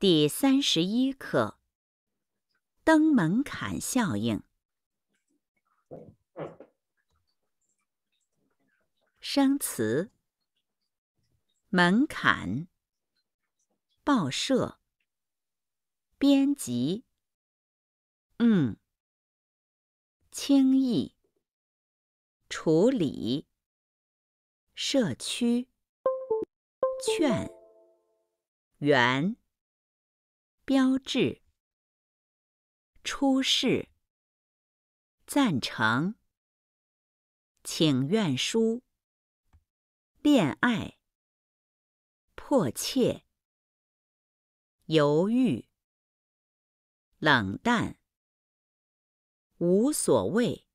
第三十一课：登门槛效应。生词：门槛、报社、编辑、嗯、轻易、处理、社区、劝、元。标志、出示。赞成、请愿书、恋爱、迫切、犹豫、冷淡、无所谓、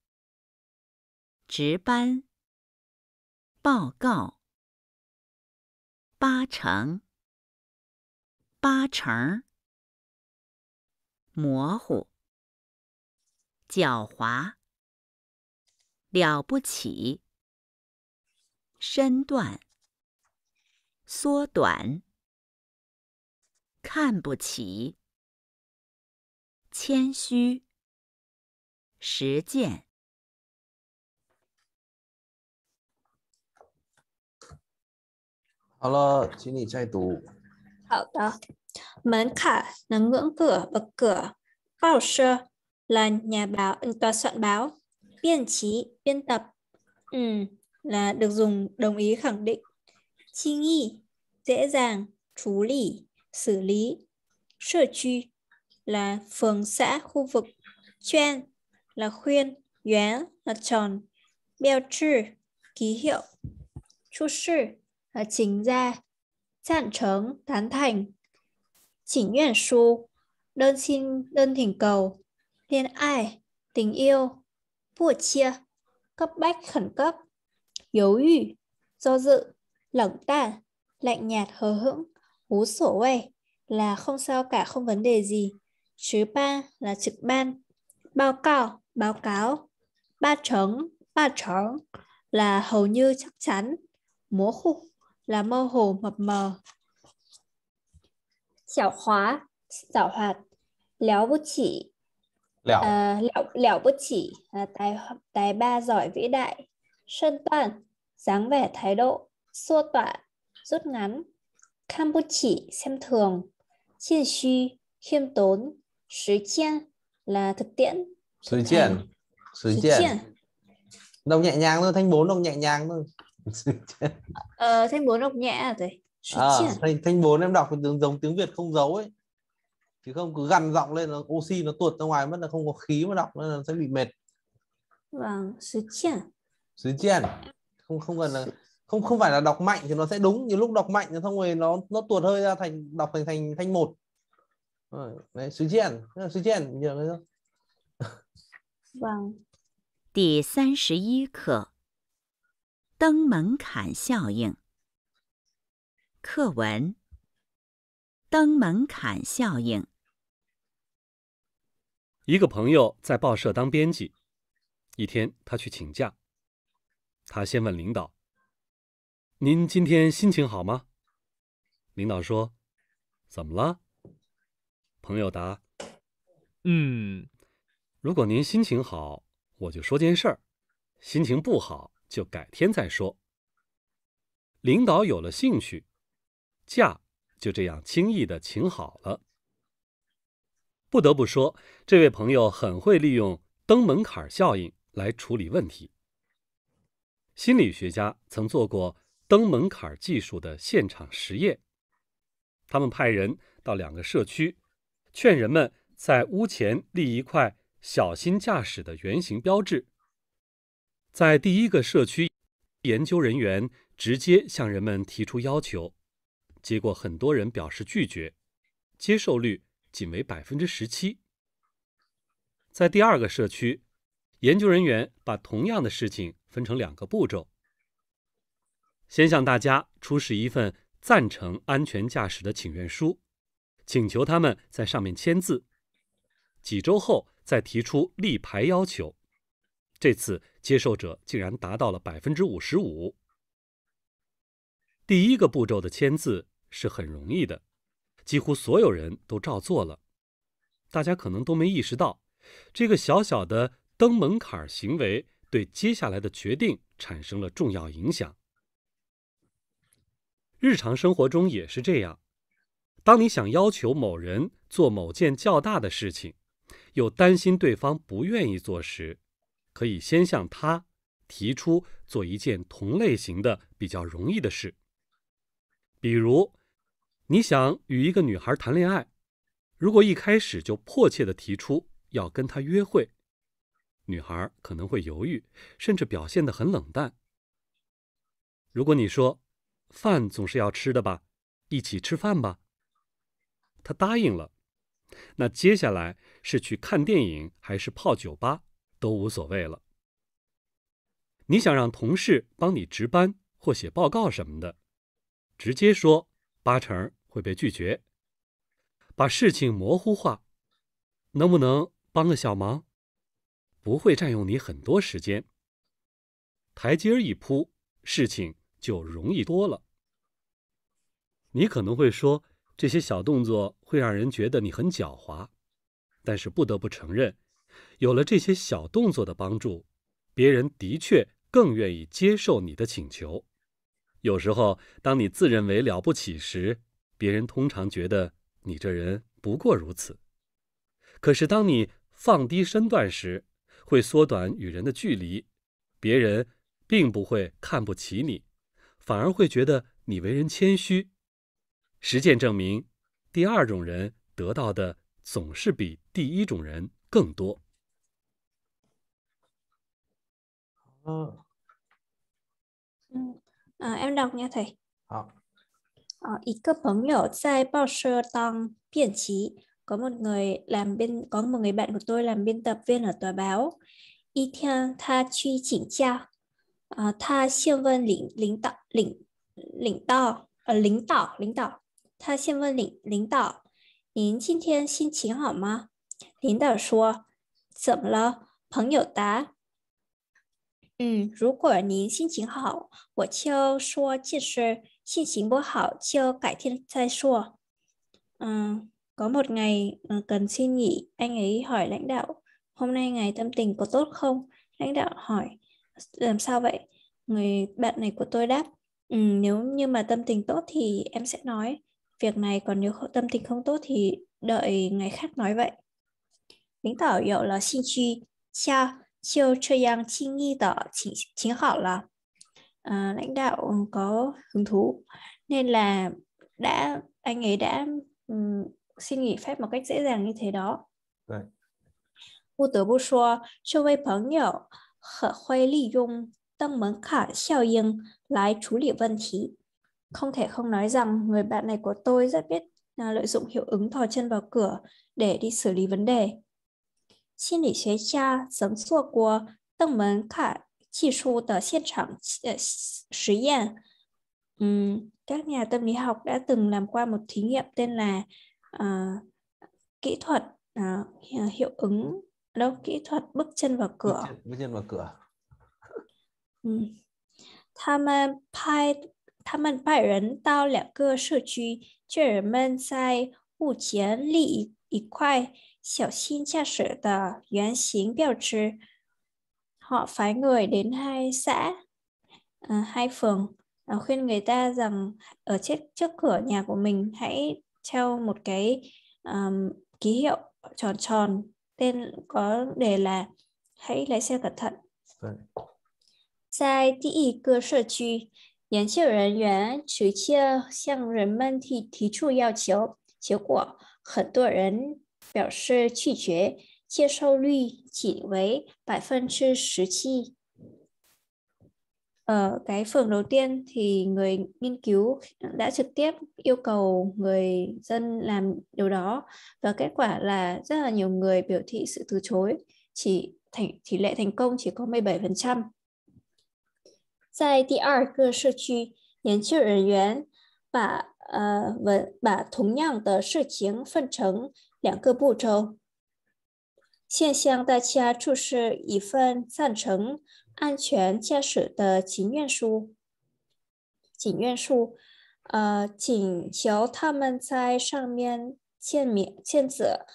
值班、报告、八成、八成模糊，狡猾，了不起，身段、缩短，看不起，谦虚，实践。好了，请你再读。好的。Mến khả là ngưỡng cửa, bậc cửa. Bao sơ là nhà báo, tòa soạn báo. Biên chí, biên tập. Ừ, là được dùng đồng ý khẳng định. Chi nghi, dễ dàng, chú lý, xử lý. Sơ truy là phường xã, khu vực. Chuyên là khuyên, yuán là tròn. Bèo trừ, ký hiệu. Chu sư là chính ra. Sản chứng tán thành, 请愿书、đơn xin đơn thỉnh cầu, 恋爱、tình yêu, bùa chia, cấp bách khẩn cấp, yếu yu, do dự, lỏng tàn, lạnh nhạt hờ hững, hú sổ quay là không sao cả không vấn đề gì. Chứ ba là trực ban, báo cáo, báo cáo, ba trống, ba trống là hầu như chắc chắn, mố khục là mơ hồ mập mờ. 小华，小华，了不起，了，呃，了了不起，à, tài tài ba giỏi vĩ đại, sơn toàn, dáng vẻ thái độ, xua tỏa, rút ngắn, kham bất chỉ, xem thường, 谦虚, khiêm tốn, 实践 là thực tiễn, thực tiễn, thực tiễn, đọc nhẹ nhàng thôi, thanh bốn đọc nhẹ nhàng thôi. Ờ, thanh bốn đọc nhẹ à thầy? à, thanh thanh bốn em đọc giống, giống tiếng việt không giấu ấy chứ không cứ gằn giọng lên là oxy nó tuột ra ngoài mất là không có khí mà đọc nên là sẽ bị mệt vâng sự triển sự triển không không cần là không không phải là đọc mạnh thì nó sẽ đúng nhưng lúc đọc mạnh thì xong rồi nó nó tuột hơi ra thành đọc thành thành thanh một đấy sự triển sự triển nhớ đấy không vâng 第三十一课，登门槛效应。课文《登门槛效应》。一个朋友在报社当编辑，一天他去请假，他先问领导：“您今天心情好吗？”领导说：“怎么了？”朋友答：“嗯，如果您心情好，我就说件事儿；心情不好，就改天再说。”领导有了兴趣。假就这样轻易的请好了。不得不说，这位朋友很会利用登门槛效应来处理问题。心理学家曾做过登门槛技术的现场实验，他们派人到两个社区，劝人们在屋前立一块“小心驾驶”的圆形标志。在第一个社区，研究人员直接向人们提出要求。结果很多人表示拒绝，接受率仅为百分之十七。在第二个社区，研究人员把同样的事情分成两个步骤：先向大家出示一份赞成安全驾驶的请愿书，请求他们在上面签字；几周后再提出立牌要求。这次接受者竟然达到了百分之五十五。第一个步骤的签字。是很容易的，几乎所有人都照做了。大家可能都没意识到，这个小小的登门槛行为对接下来的决定产生了重要影响。日常生活中也是这样，当你想要求某人做某件较大的事情，又担心对方不愿意做时，可以先向他提出做一件同类型的比较容易的事，比如。你想与一个女孩谈恋爱，如果一开始就迫切地提出要跟她约会，女孩可能会犹豫，甚至表现得很冷淡。如果你说，饭总是要吃的吧，一起吃饭吧。她答应了，那接下来是去看电影还是泡酒吧都无所谓了。你想让同事帮你值班或写报告什么的，直接说八成。会被拒绝，把事情模糊化，能不能帮个小忙？不会占用你很多时间。台阶儿一铺，事情就容易多了。你可能会说，这些小动作会让人觉得你很狡猾，但是不得不承认，有了这些小动作的帮助，别人的确更愿意接受你的请求。有时候，当你自认为了不起时，别人通常觉得你这人不过如此，可是当你放低身段时，会缩短与人的距离，别人并不会看不起你，反而会觉得你为人谦虚。实践证明，第二种人得到的总是比第一种人更多。好，嗯，啊，em đọc nha thầy。好。啊，一个友在报社当编辑，有一个人做编，有一个人朋友编辑。在报社，一天他去请假，他先问领领导，领领导，领导，领导，他先问领领导，您今天心情好吗？领导说：“怎么了？”朋友答：“嗯，如果您心情好，我就说就是。”心情不好就改天再说. À, có một ngày ờ, cần xin nghỉ, anh ấy hỏi lãnh đạo, hôm nay ngày tâm tình có tốt không? Lãnh đạo hỏi, làm sao vậy? Người bạn này của tôi đáp, ừ, nếu như mà tâm tình tốt thì em sẽ nói. Việc này còn nếu tâm tình không tốt thì đợi ngày khác nói vậy. Lính tỏ hiểu là xin chi, cha, chiêu chơi yang chi nghi tỏ chính chính họ là uh, lãnh đạo có hứng thú nên là đã anh ấy đã um, xin nghỉ phép một cách dễ dàng như thế đó. Right. Vâng. 不得不说，这位朋友很会利用登门槛效应来处理问题。Không thể không nói rằng người bạn này của tôi rất biết à, lợi dụng hiệu ứng thò chân vào cửa để đi xử lý vấn đề. Xin lý 学家曾做过登门槛技术的现场呃实验。Um, các nhà tâm lý học đã từng làm qua một thí nghiệm tên là uh, kỹ thuật uh, hiệu ứng đâu kỹ thuật bước chân vào cửa. Bước chân, bước chân vào cửa. Ừ. Um, 他们派他们派人到两个社区，确人们在屋前立一一块小心驾驶的圆形标志。họ phái người đến hai xã à, hai phường à, khuyên người ta rằng ở trước trước cửa nhà của mình hãy treo một cái um, ký hiệu tròn tròn tên có đề là hãy lái xe cẩn thận. Tại vâng. người 在第一个社区，研究人员直接向人们提提出要求，结果很多人表示拒绝。接受率仅为百分之十七。Ở cái phường đầu tiên thì người nghiên cứu đã trực tiếp yêu cầu người dân làm điều đó và kết quả là rất là nhiều người biểu thị sự từ chối, chỉ thành tỷ lệ thành công chỉ có 17%. 在第二个社区，研究人员把呃文把同样的事情分成两个步骤。现向大家出示一份赞成安全驾驶的请愿书。请愿书，呃，请求他们在上面签名签字，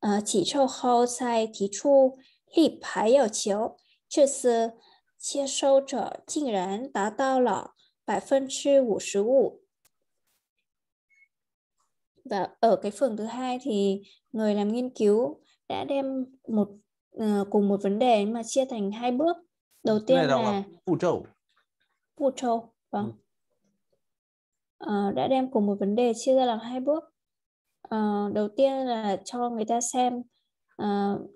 呃，起署后才提出立牌要求。这次接收者竟然达到了百分之五十五。và ở cái phần thứ hai thì người làm nghiên cứu đã đem một uh, cùng một vấn đề mà chia thành hai bước đầu tiên là, là phụ châu phụ châu vâng ừ. ờ, đã đem cùng một vấn đề chia ra làm hai bước uh, đầu tiên là cho người ta xem uh,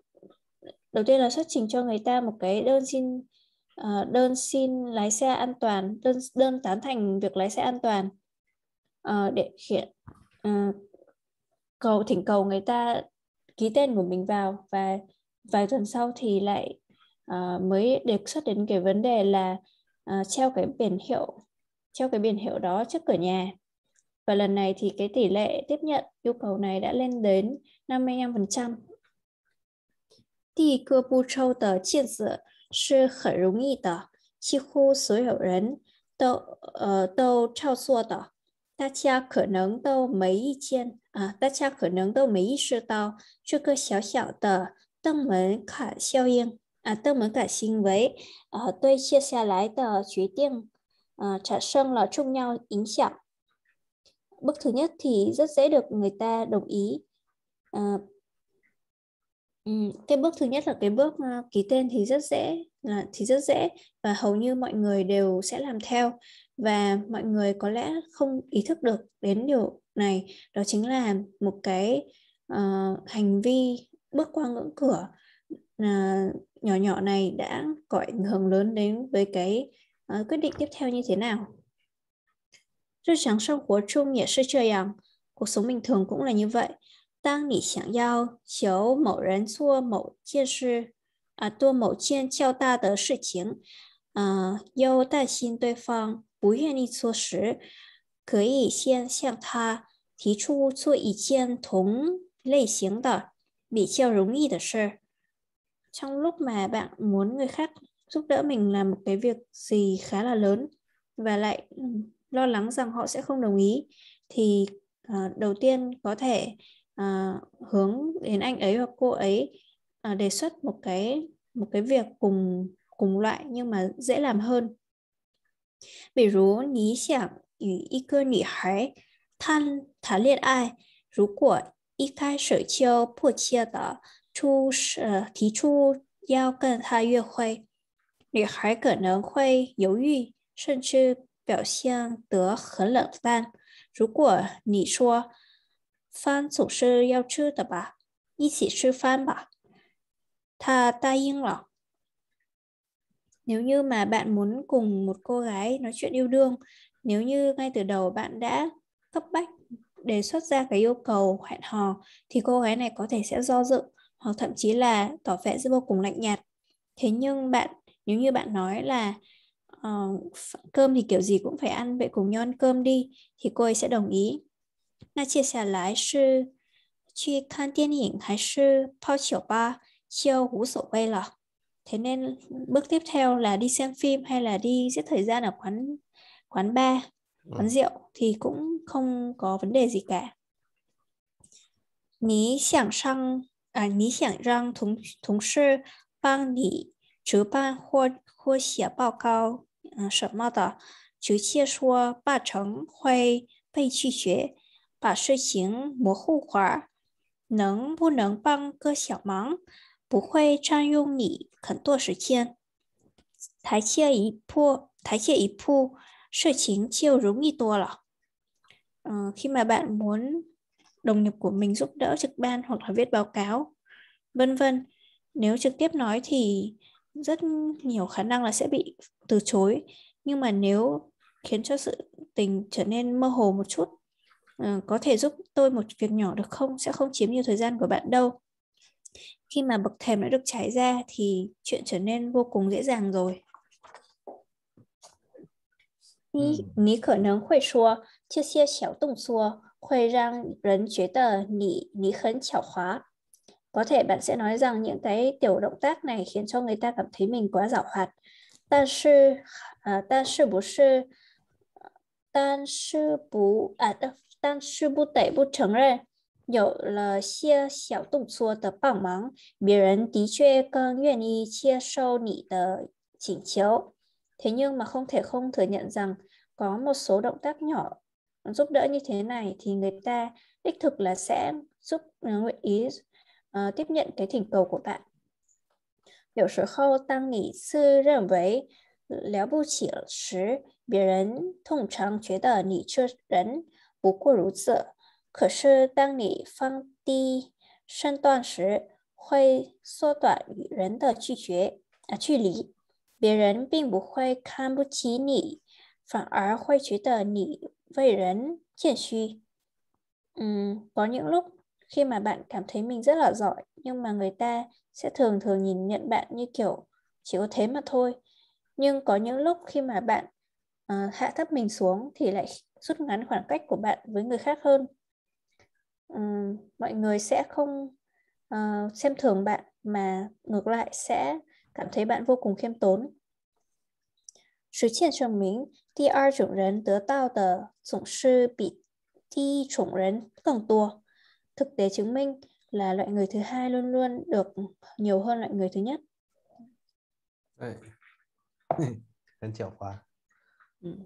đầu tiên là xuất trình cho người ta một cái đơn xin uh, đơn xin lái xe an toàn đơn đơn tán thành việc lái xe an toàn uh, để hiện uh, cầu thỉnh cầu người ta ký tên của mình vào và vài tuần sau thì lại uh, mới đề xuất đến cái vấn đề là uh, treo cái biển hiệu treo cái biển hiệu đó trước cửa nhà và lần này thì cái tỷ lệ tiếp nhận yêu cầu này đã lên đến 55%. Thì cơ bu châu tờ chiên dựa sư khởi rúng y tờ, chi khu số hiệu rấn, tâu, ờ, trao xua tờ, ta chia khởi nấng tâu mấy y chiên. 啊，大家可能都没意识到这个小小的邓文卡效应啊，邓文卡行为啊，对接下来的决定啊产生了重要影响。Bước thứ nhất thì rất dễ được người ta đồng ý. À, cái bước thứ nhất là cái bước à, ký tên thì rất dễ là thì rất dễ và hầu như mọi người đều sẽ làm theo và mọi người có lẽ không ý thức được đến điều này đó chính là một cái uh, hành vi bước qua ngưỡng cửa uh, nhỏ nhỏ này đã có ảnh hưởng lớn đến với cái uh, quyết định tiếp theo như thế nào. Rất sáng trong cuộc sống bình thường cũng là như vậy. Tăng nỉ sẵn giao, chiếu mẫu rắn xua mẫu chia sư, à, tua mẫu chiên trao ta tớ sự chiến, à, yêu đại xin đối phương, bú 可以先向他提出做一件同类型的比较容易的事儿。Trong lúc mà bạn muốn người khác giúp đỡ mình làm một cái việc gì khá là lớn và lại lo lắng rằng họ sẽ không đồng ý thì uh, đầu tiên có thể uh, hướng đến anh ấy hoặc cô ấy uh, đề xuất một cái một cái việc cùng cùng loại nhưng mà dễ làm hơn. 比如你想与一个女孩谈谈恋爱，如果一开始就迫切的出呃提出要跟她约会，女孩可能会犹豫，甚至表现得很冷淡。如果你说饭总是要吃的吧，一起吃饭吧，她答应了。nếu như mà bạn muốn cùng một cô gái nói chuyện yêu đương nếu như ngay từ đầu bạn đã cấp bách đề xuất ra cái yêu cầu hẹn hò thì cô gái này có thể sẽ do dự hoặc thậm chí là tỏ vẻ rất vô cùng lạnh nhạt thế nhưng bạn nếu như bạn nói là uh, cơm thì kiểu gì cũng phải ăn vậy cùng nhau ăn cơm đi thì cô ấy sẽ đồng ý thế nên bước tiếp theo là đi xem phim hay là đi giết thời gian ở quán quán ba quán diệu thì cũng không có vấn đề gì cả. Ní chàng sang à ní chàng răng tòng tòng sự bảng lý chú bả hoặc hoặc viết báo cáo ờ 什么的，直接说 bả cheng 会被拒绝，把事情模糊化，能不能帮个小忙？不会占用你很多时间。台下一步，台下一步。chính chiêu rúng nghi tua lỏ ờ, khi mà bạn muốn đồng nghiệp của mình giúp đỡ trực ban hoặc là viết báo cáo vân vân nếu trực tiếp nói thì rất nhiều khả năng là sẽ bị từ chối nhưng mà nếu khiến cho sự tình trở nên mơ hồ một chút ờ, có thể giúp tôi một việc nhỏ được không sẽ không chiếm nhiều thời gian của bạn đâu khi mà bậc thềm đã được trải ra thì chuyện trở nên vô cùng dễ dàng rồi 你你可能会说，这些小动作会让人觉得你你很狡猾。có thể bạn sẽ nói rằng những cái tiểu động tác này khiến cho người ta cảm thấy mình quá dẻo hoạt. ta sư, ta sư bù sư, ta sư bù, à, đ, ta sư 不得不承认，有了些小动作的帮忙，别人的确更愿意接受你的请求。Thế nhưng mà không thể không thừa nhận rằng có một số động tác nhỏ giúp đỡ như thế này thì người ta đích thực là sẽ giúp ờ, nguyện ý uh, tiếp nhận cái thỉnh cầu của bạn. chỉ với 有时候，当你自认为了不起时，别人通常觉得你这人不过如此。可是，当你放低身段时，会缩短与人的拒绝啊距离。别人并不会看不起你，反而会觉得你为人谦虚。Uhm, những lúc khi mà bạn cảm thấy mình rất là giỏi nhưng mà người ta sẽ thường thường nhìn nhận bạn như kiểu chỉ có thế mà thôi. Nhưng có những lúc khi mà bạn uh, hạ thấp mình xuống thì lại rút ngắn khoảng cách của bạn với người khác hơn. Uhm, mọi người sẽ không uh, xem thường bạn mà ngược lại sẽ cảm thấy bạn vô cùng khiêm tốn. chứng minh, chủng chủng thực tế chứng minh là loại người thứ hai luôn luôn được nhiều hơn loại người thứ nhất. Đấy. Rất chịu quá. Ừ.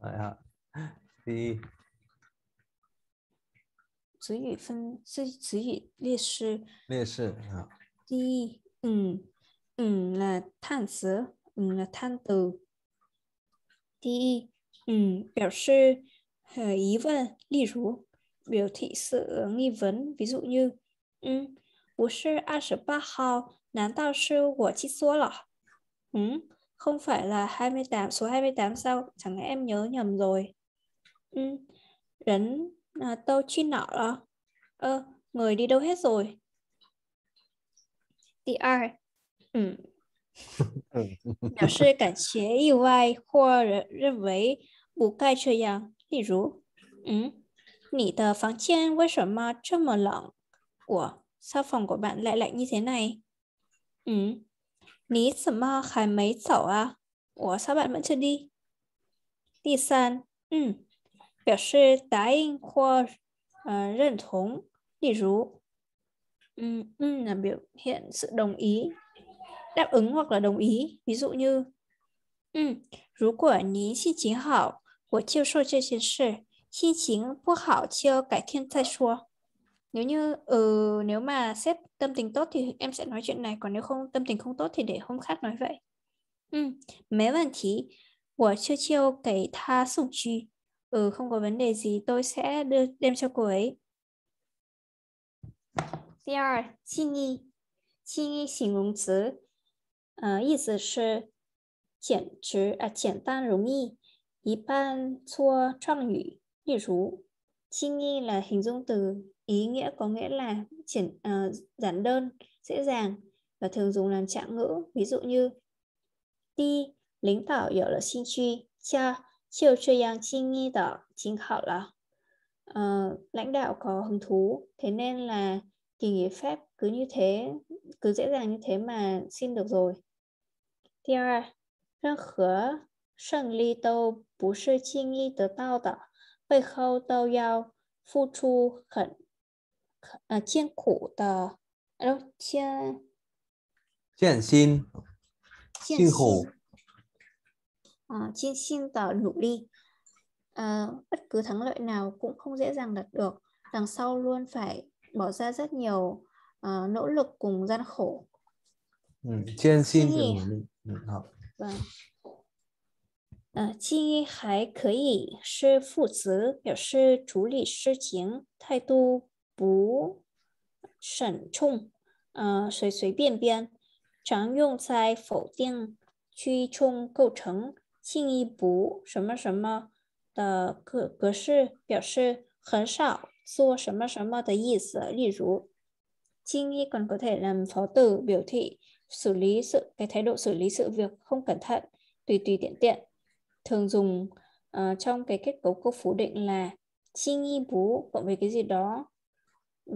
Đấy ạ. Thì đi ừ ừ là than xứ ừ là than từ thì ừ biểu sư uh, ý vân ví dụ biểu thị sự nghi vấn ví dụ như ừ không phải là 28 số 28 sao? Chẳng lẽ em nhớ nhầm rồi? Ừ, đến, à, tao chi nọ đó. Ơ, ờ, người đi đâu hết rồi? 第二，嗯，表示感谢意外或认认为不该这样，例如，嗯，你的房间为什么这么冷？我沙房，果，你来来你在样，嗯，你怎么还没走啊？我沙发，门这里。第三，嗯，表示答应或嗯认同，例如。Ừ, ừ, là biểu hiện sự đồng ý đáp ứng hoặc là đồng ý ví dụ như ừ, của chiêu chiến sự, chính hảo 嗯，如果您心情好，我就说这件事；心情不好就改天再说。Nếu như ừ, nếu mà sếp tâm tình tốt thì em sẽ nói chuyện này, còn nếu không tâm tình không tốt thì để hôm khác nói vậy. Ừ, mấy vấn thí, của chưa chiêu kể tha sủng chi. Ừ, không có vấn đề gì, tôi sẽ đưa đem cho cô ấy. 第二，近义，近义形容词，呃，意思是简直啊、呃，简单容易，一般错创语。例如，近义 là hình dung từ nghĩa có nghĩa là đơn, dễ dàng và thường dùng làm trạng ngữ, ví dụ như đi chi nghi, chính 领导有了兴趣，cha 就这样轻易的听好了。Uh, lãnh đạo có hứng thú, thế nên là kỳ nghỉ phép cứ như thế cứ dễ dàng như thế mà xin được rồi 第二，任何胜利都不是轻易得到的，背后都要付出很呃艰苦的，然后艰艰辛、辛苦啊，艰辛的努力。Uh, à, à, ờ, ờ, bất cứ thắng lợi nào cũng không dễ dàng đạt được, đằng sau luôn phải bỏ ra rất nhiều nỗ lực cùng gian khổ. c h i n xin g c h i n 还可以是副词，表示处理事情态度不慎重，嗯，随随便便。常用在否定、句重构成进一步什么什么的格格式，表示很少。xua rú 说什么什么的意思。例如，轻 nghi còn có thể làm phó từ biểu thị xử lý sự cái thái độ xử lý sự việc không cẩn thận, tùy tùy tiện tiện. Thường dùng uh, trong cái kết cấu câu phủ định là chi nghi bú cộng với cái gì đó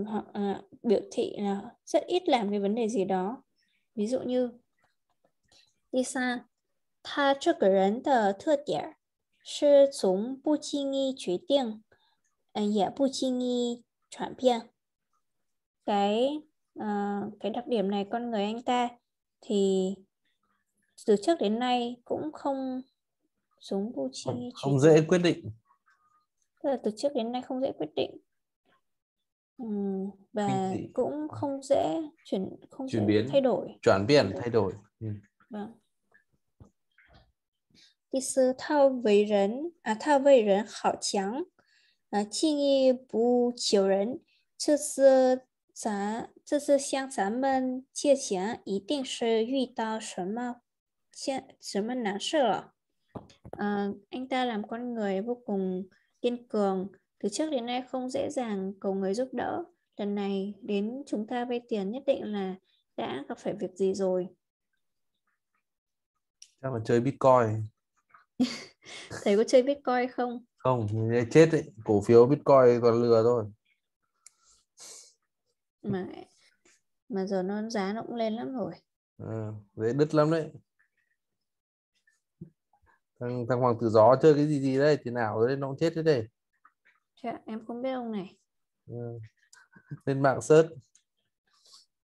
hoặc uh, biểu thị là rất ít làm cái vấn đề gì đó. Ví dụ như đi xa ta sang 他这个人的特点是从不轻易决定嗯，也不轻易转变。Cái uh, ờ, cái đặc điểm này con người anh ta thì từ trước đến nay cũng không xuống vô chi không, không dễ quyết định tức là từ trước đến nay không dễ quyết định ừ, và cũng không dễ chuyển không chuyển dễ biến thay đổi chuyển biến thay đổi ừ. Vâng. sư thao với rấn à thao với rấn hảo trắng 呃，轻易不求人，这是咱这是向咱们借钱，一定是遇到什么现什么难事了。À, anh ta làm con người vô cùng kiên cường, từ trước đến nay không dễ dàng cầu người giúp đỡ. Lần này đến chúng ta vay tiền nhất định là đã gặp phải việc gì rồi. Chắc là chơi Bitcoin. Thầy có chơi Bitcoin không? không chết ấy. cổ phiếu bitcoin toàn lừa thôi mà mà giờ nó giá nó cũng lên lắm rồi à, dễ đứt lắm đấy thằng thằng hoàng tử gió chơi cái gì gì đây thì nào đấy nó cũng chết thế đây Chà, dạ, em không biết ông này à, lên mạng search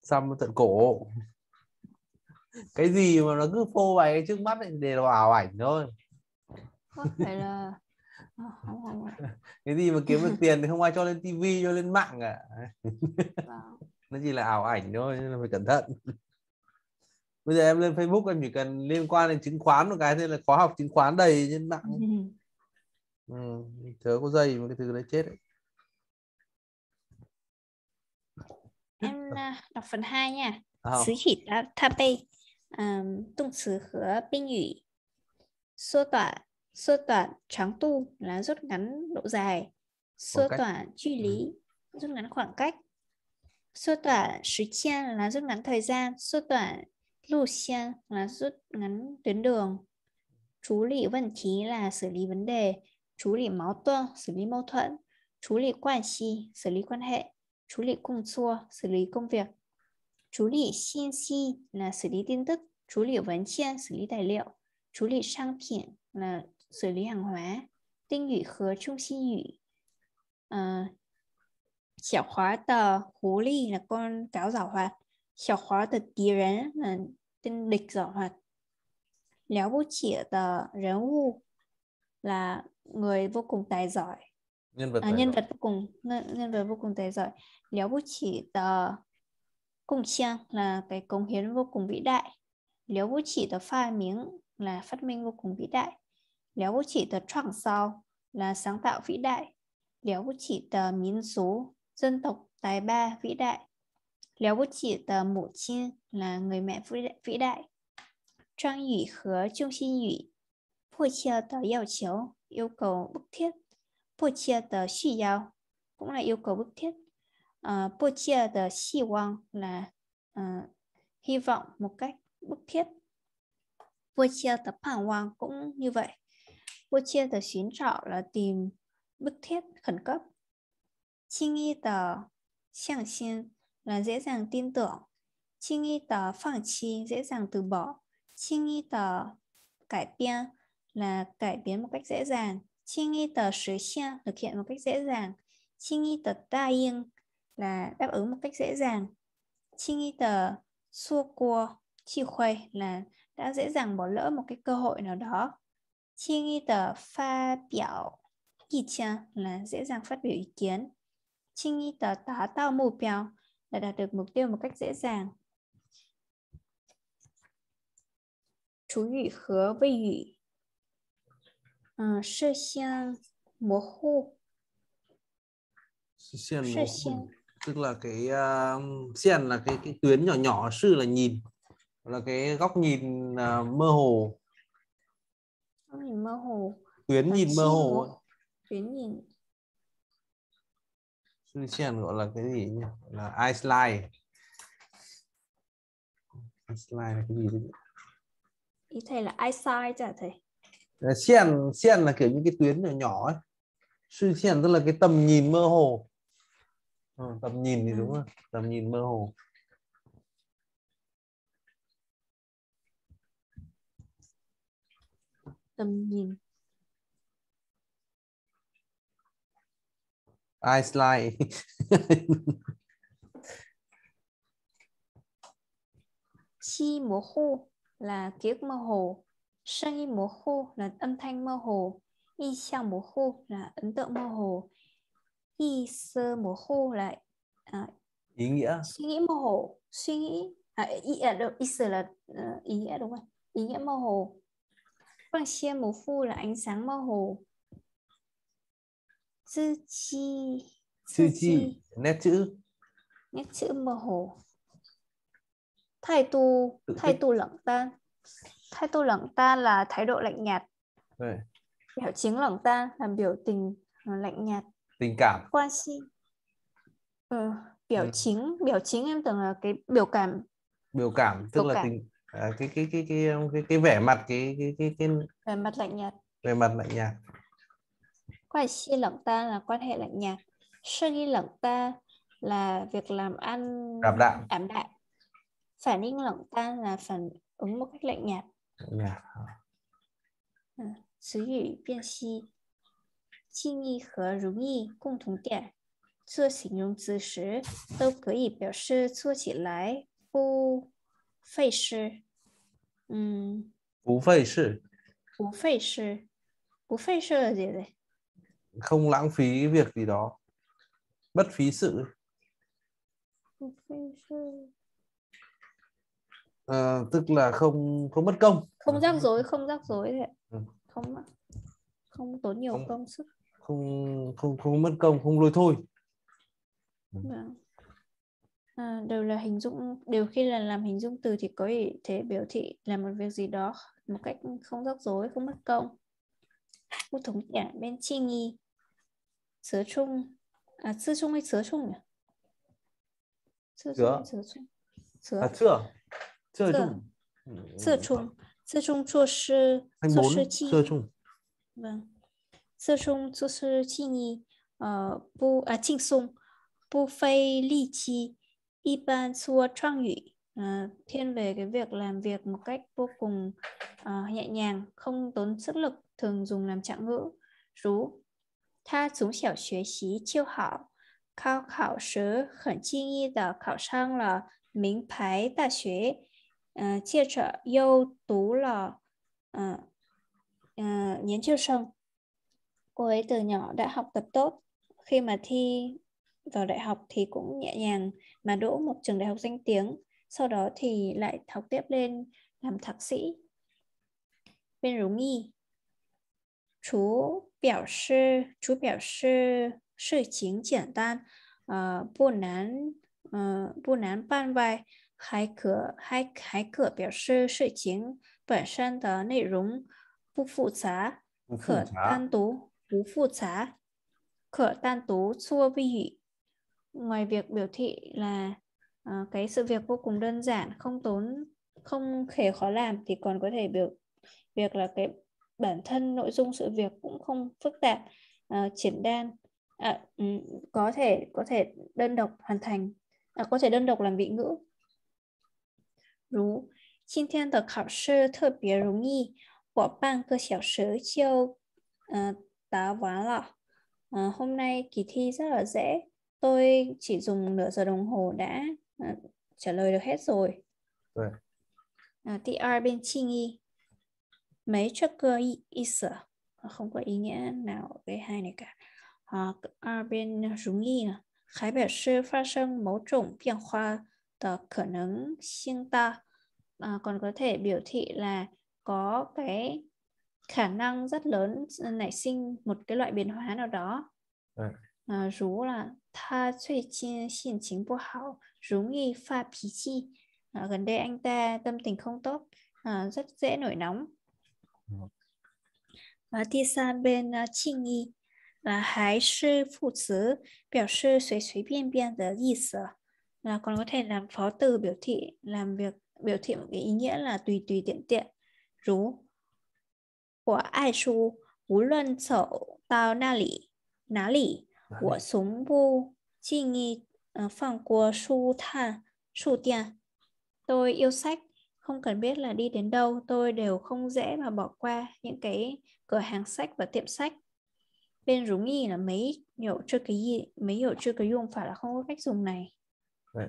xăm tận cổ cái gì mà nó cứ phô bày trước mắt để nó ảo ảnh thôi có phải là Ờ, cái gì mà kiếm được tiền thì không ai cho lên tivi cho lên mạng cả vâng. nó chỉ là ảo ảnh thôi nên là phải cẩn thận bây giờ em lên facebook em chỉ cần liên quan đến chứng khoán một cái thế là khóa học chứng khoán đầy trên mạng ừ, chớ có dây mà cái thứ đấy chết đấy em à, đọc phần 2 nha sứ ờ. chỉ đã tháp bay à, tung sứ hứa binh ủy xô tỏa tráng tu là rút ngắn độ dài, ừ. lý rút ngắn khoảng cách, cách, 缩短时间 là rút ngắn thời gian, gian, 缩短路线 là rút ngắn tuyến đường, chú lý vấn vấn 题 là xử lý vấn đề, chú lý máu tuông xử lý mâu thuẫn, chú lý quan xi xử lý quan hệ, chú lý công chua xử lý công việc, chú lý xin xi là xử lý tin tức, chú lý vấn kiện xử lý tài liệu, chú lý sang phiện là xử xử 理 hàng hóa，丁语和中西语。呃，小华的狐狸 là con cáo giảo hoạt，小华的敌人嗯、呃、tên địch giảo hoạt。了不起的人物 là người vô cùng tài giỏi. Nhân vật à, nhân vật vô cùng nhân, nhân vật vô cùng tài giỏi. Liễu bút chỉ tờ Cung trang là cái công hiến vô cùng vĩ đại. Liệu vũ chỉ tờ pha miếng là phát minh vô cùng vĩ đại liễu là sáng tạo vĩ đại, liễu số dân tộc tài ba vĩ đại, liễu 了不起的母亲 là người mẹ vĩ đại. Trang Ủy 和 Trung Xin Ủy 迫切的要求 yêu cầu bức thiết, 迫切的需要 cũng là yêu cầu bức thiết. Uh, ờ, 迫切的希望 là uh, hy vọng một cách bức thiết. 迫切的盼望 cũng như vậy. 我切的寻找了 tìm 迫切 khẩn cấp. Chi nghi tờ xiang xin là dễ dàng tin tưởng. Chi nghi tờ phẳng chi dễ dàng từ bỏ. Chi nghi tờ cải biến là cải biến một cách dễ dàng. Chi nghi tờ sửa xe thực hiện một cách dễ dàng. Chi nghi tờ ta yên là đáp ứng một cách dễ dàng. Chi nghi tờ xua cua chi khuây là đã dễ dàng bỏ lỡ một cái cơ hội nào đó. 轻易的发表意见 là dễ dàng phát biểu ý kiến. 轻易的达到目标 là đạt được mục tiêu một cách dễ dàng. Chú ngữ 和谓语，嗯，视线模糊。视线模糊，tức là cái ờ, là cái cái tuyến nhỏ nhỏ, sư là nhìn, là cái góc nhìn uh, mơ hồ không nhìn mơ hồ tuyến nhìn mơ hồ tuyến nhìn Sunsian gọi là cái gì nhỉ là eye slide eye slide là cái gì đấy ý thầy là eye slide chả thầy xiên xiên là kiểu những cái tuyến nhỏ nhỏ ấy suy xiên tức là cái tầm nhìn mơ hồ ừ, tầm nhìn thì à. đúng rồi tầm nhìn mơ hồ tầm nhìn. I slide. Chi mô hồ là ký ức mơ hồ. 声音模糊 là âm thanh mơ hồ. Ý 象模糊 là ấn tượng mơ hồ. Ý sơ mô hồ là à, ý nghĩa. Suy nghĩ mơ hồ, suy nghĩ à, ý, à, ý, ờ, ý, ý, ý, ý, ý, ý, ý, ý nghĩa mơ hồ bằng chia mù phu là ánh sáng mơ hồ sư chi sư chi nét chữ nét chữ mơ hồ thái tu thái tu lẳng tan thái tu lẳng tan là thái độ lạnh nhạt Đấy. biểu chính lẳng tan là biểu tình lạnh nhạt tình cảm quan si ừ, biểu ừ. chính biểu chính em tưởng là cái biểu cảm biểu cảm tức biểu là cảm. tình à, cái, cái cái cái um, cái cái vẻ mặt cái cái cái, cái... vẻ mặt lạnh nhạt vẻ mặt lạnh nhạt quan hệ lạnh ta là quan hệ lạnh nhạt suy nghĩ lạnh ta là việc làm ăn ảm đạm ảm đạm phản ứng lạnh ta là phản ứng một cách lạnh nhạt lạnh nhạt ừ. sử dụng biên si nghi và rúng nghi cùng thống điểm 做形容词时，都可以表示做起来不费事，嗯，不费事，不费事，不费事 là gì vậy? Không lãng phí việc gì đó, bất phí sự. À, tức là không không mất công. Không rắc rối, không rắc rối thế. Không không tốn nhiều không, công sức. Không không không mất công, không lôi thôi. Ừ à, đều là hình dung đều khi là làm hình dung từ thì có thể biểu thị là một việc gì đó một cách không rắc rối không mất công bút thống giả bên chi nghi sửa chung à sửa chung hay sửa chung nhỉ sửa sửa sửa sửa chung sửa à sớ sớ chung sửa chung sửa chung sửa sư vâng. chua sư chi sớ chung vâng sửa chung sửa sư chi nghi ờ bu à chinh sung bu phê ly chi xua Trang Nghị à, thiên về cái việc làm việc một cách vô cùng uh, nhẹ nhàng, không tốn sức lực, thường dùng làm trạng ngữ. Rú, ta chúng xảo xuyên xí chiêu hảo, khao khảo sứ khẩn chi nghi đào khảo sang là mình phái đại xuế, à, chia trở yêu tú là nghiên chiêu sông. Cô ấy từ nhỏ đã học tập tốt, khi mà thi vào đại học thì cũng nhẹ nhàng mà đỗ một trường đại học danh tiếng sau đó thì lại học tiếp lên làm thạc sĩ bên rủ nghi chú biểu sư chú biểu sư sự chính giản đơn uh, bu nán uh, bu nán ban vai hai cửa hai hai cửa biểu sư sự chính bản thân đó nội dung bu phụ giá cửa tan tú bú phụ giá cửa tan tú xua vi ngoài việc biểu thị là uh, cái sự việc vô cùng đơn giản không tốn không hề khó làm thì còn có thể biểu việc là cái bản thân nội dung sự việc cũng không phức tạp uh, triển đan à, um, có thể có thể đơn độc hoàn thành à, có thể đơn độc làm vị ngữ 如今天的考试特别容易，我半个小时就嗯、呃、答完了。嗯、呃，hôm ờ, nay kỳ thi rất là dễ tôi chỉ dùng nửa giờ đồng hồ đã uh, trả lời được hết rồi. À, bên mấy cơ sở ờ, không có ý nghĩa nào với hai này cả. À, ờ, ở bên đúng ý khái biểu sư phát sinh mấu chủng biến hóa tờ khả năng sinh ta à, còn có thể biểu thị là có cái khả năng rất lớn nảy sinh một cái loại biến hóa nào đó à, rú là 他最近心情不好，容易发脾气。À, gần đây anh ta tâm tình không tốt, à, rất dễ nổi nóng. và thứ ba bên uh, ờ, Trinh Y là hái sư phụ xứ, biểu sư 随随便便的意思 là còn có thể làm phó từ biểu thị làm việc biểu thị một cái ý nghĩa là tùy tùy tiện tiện. Rú của ai su, 无论走到那里哪里我从不轻易 uh, 放 qua su tha su tia. Tôi yêu sách, không cần biết là đi đến đâu, tôi đều không dễ mà bỏ qua những cái cửa hàng sách và tiệm sách. Bên rúng y là mấy hiệu chưa cái gì, mấy hiệu chưa cái dùng phải là không có cách dùng này. Đấy.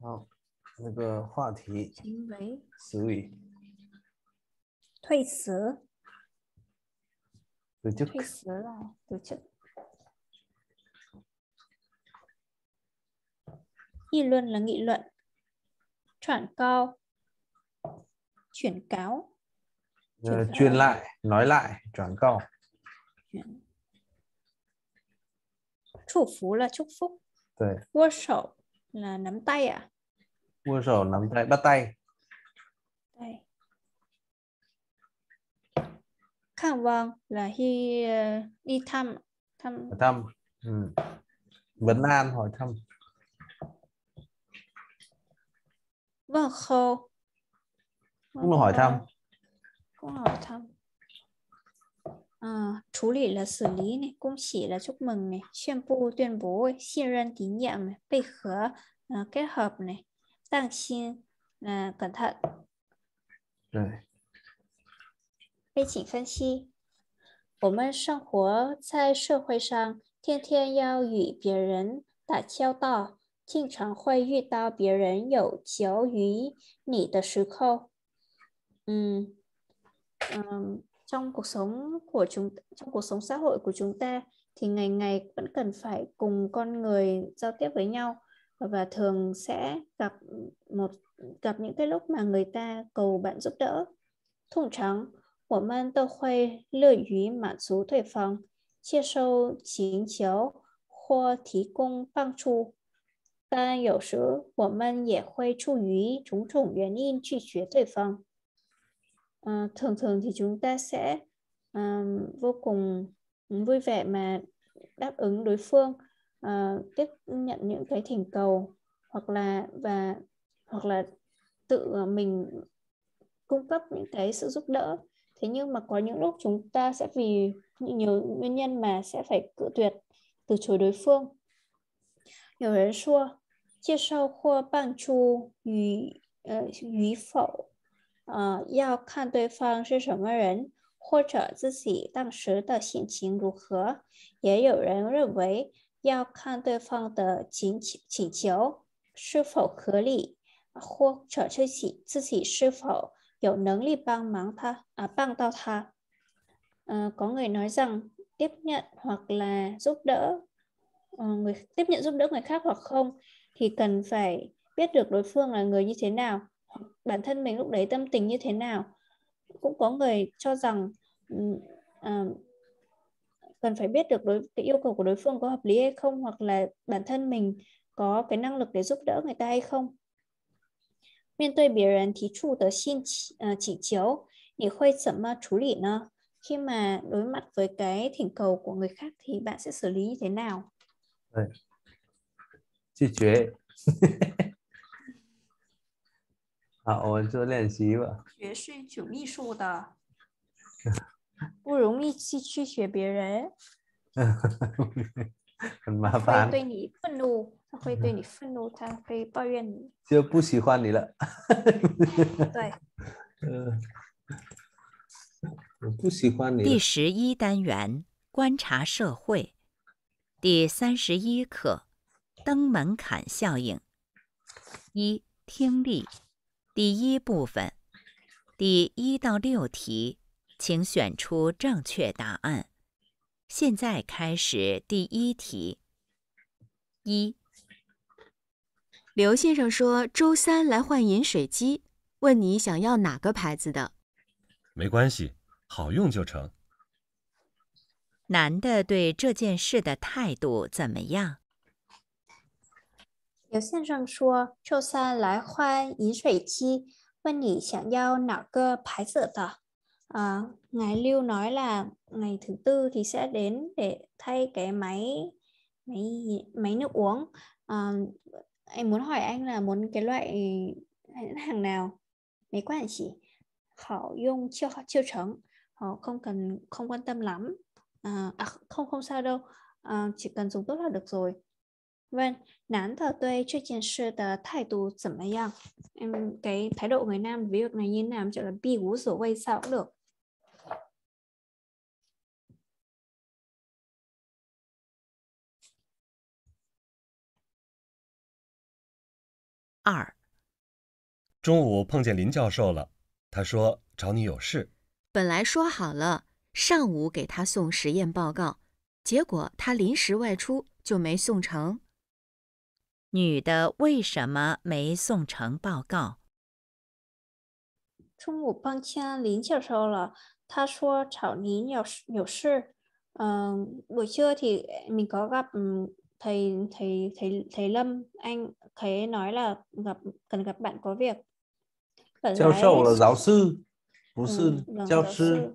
Không. 那个话题，行为，词语，退词，退词了，对就议论 là nghị luận, chuyển cao, chuyển cáo, truyền lại, nói lại, chuyển cao, chúc phú là chúc phúc, 对，握手 là nắm tay à? mua sổ nắm tay, bắt tay. Đây. Khang Vân là hi uh, đi thăm thăm thăm ừ. vấn an hỏi thăm vâng khô cũng hỏi thăm cũng hỏi thăm à, chú lý là xử lý này cũng chỉ là chúc mừng này tuyên bố tuyên bố ấy, 信任 tín nhiệm này, 配合 uh, ờ, kết hợp này 担心，嗯，管他。对。背景分析：我们生活在社会上，天天要与别人打交道，经常会遇到别人有求于你的时候。嗯。嗯，在我们生活中的生活社会中，我们每天每天都要与人交流。và thường sẽ gặp một gặp những cái lúc mà người ta cầu bạn giúp đỡ. Thông thường, 我们都会乐于满足对方，接受请求或提供帮助，但有时我们也会出于种种原因拒绝对方。À, thường thường thì chúng ta sẽ um, vô cùng vui vẻ mà đáp ứng đối phương uh, tiếp nhận những cái thỉnh cầu hoặc là và hoặc là tự ờ, mình cung cấp những cái sự giúp đỡ thế nhưng mà có những lúc chúng ta sẽ vì nhiều nguyên nhân mà sẽ phải cự tuyệt từ chối đối phương 有人说，介绍或办出与呃与否，呃要看对方是什么人，或者自己当时的心情如何。也有人认为要看对方的请求请求是否合理，或者自己自己是否有能力帮忙他 à 帮到他. có người nói rằng tiếp nhận hoặc là giúp đỡ người tiếp nhận giúp đỡ người khác hoặc không thì cần phải biết được đối phương là người như thế nào, bản thân mình lúc đấy tâm tình như thế nào. Cũng có người cho rằng à, cần phải biết được đối cái yêu cầu của đối phương có hợp lý hay không hoặc là bản thân mình có cái năng lực để giúp đỡ người ta hay không. 面对别人提出的信请求，你会怎么处理呢？khi mà đối mặt với cái thỉnh cầu của người khác thì bạn sẽ xử lý như thế nào? Ừ. Chị chế. 好，我们做练习吧。学是一种艺术的。À, 不容易去去学别人，很麻烦。会对你愤怒，他会对你 愤怒，他会抱怨你，就不喜欢你了。对，嗯，我不喜欢你。第十一单元观察社会第三十一课登门槛效应一听力第一部分第一到六题。请选出正确答案。现在开始第一题。一，刘先生说：“周三来换饮水机，问你想要哪个牌子的？”没关系，好用就成。男的对这件事的态度怎么样？刘先生说：“周三来换饮水机，问你想要哪个牌子的？” à, ngài lưu nói là ngày thứ tư thì sẽ đến để thay cái máy máy máy nước uống à, em muốn hỏi anh là muốn cái loại hãng hàng nào mấy quan chỉ họ dùng chưa chưa trống họ không cần không quan tâm lắm ờ, à, không không sao đâu à, chỉ cần dùng tốt là được rồi vâng nán thờ tuê chưa chiến sư tờ thái à? em cái thái độ người nam với việc này như thế nào chỉ là bi cú sổ quay sao cũng được 二，中午碰见林教授了，他说找你有事。本来说好了上午给他送实验报告，结果他临时外出，就没送成。女的为什么没送成报告？中午碰见林教授了，他说找您有有事。嗯，我 u ổ 你。搞个嗯 thầy thầy thầy thầy Lâm anh thấy nói là gặp cần gặp bạn có việc. Bạn giáo sâu là giáo sư, giáo ừ, sư, vâng, giáo, sư.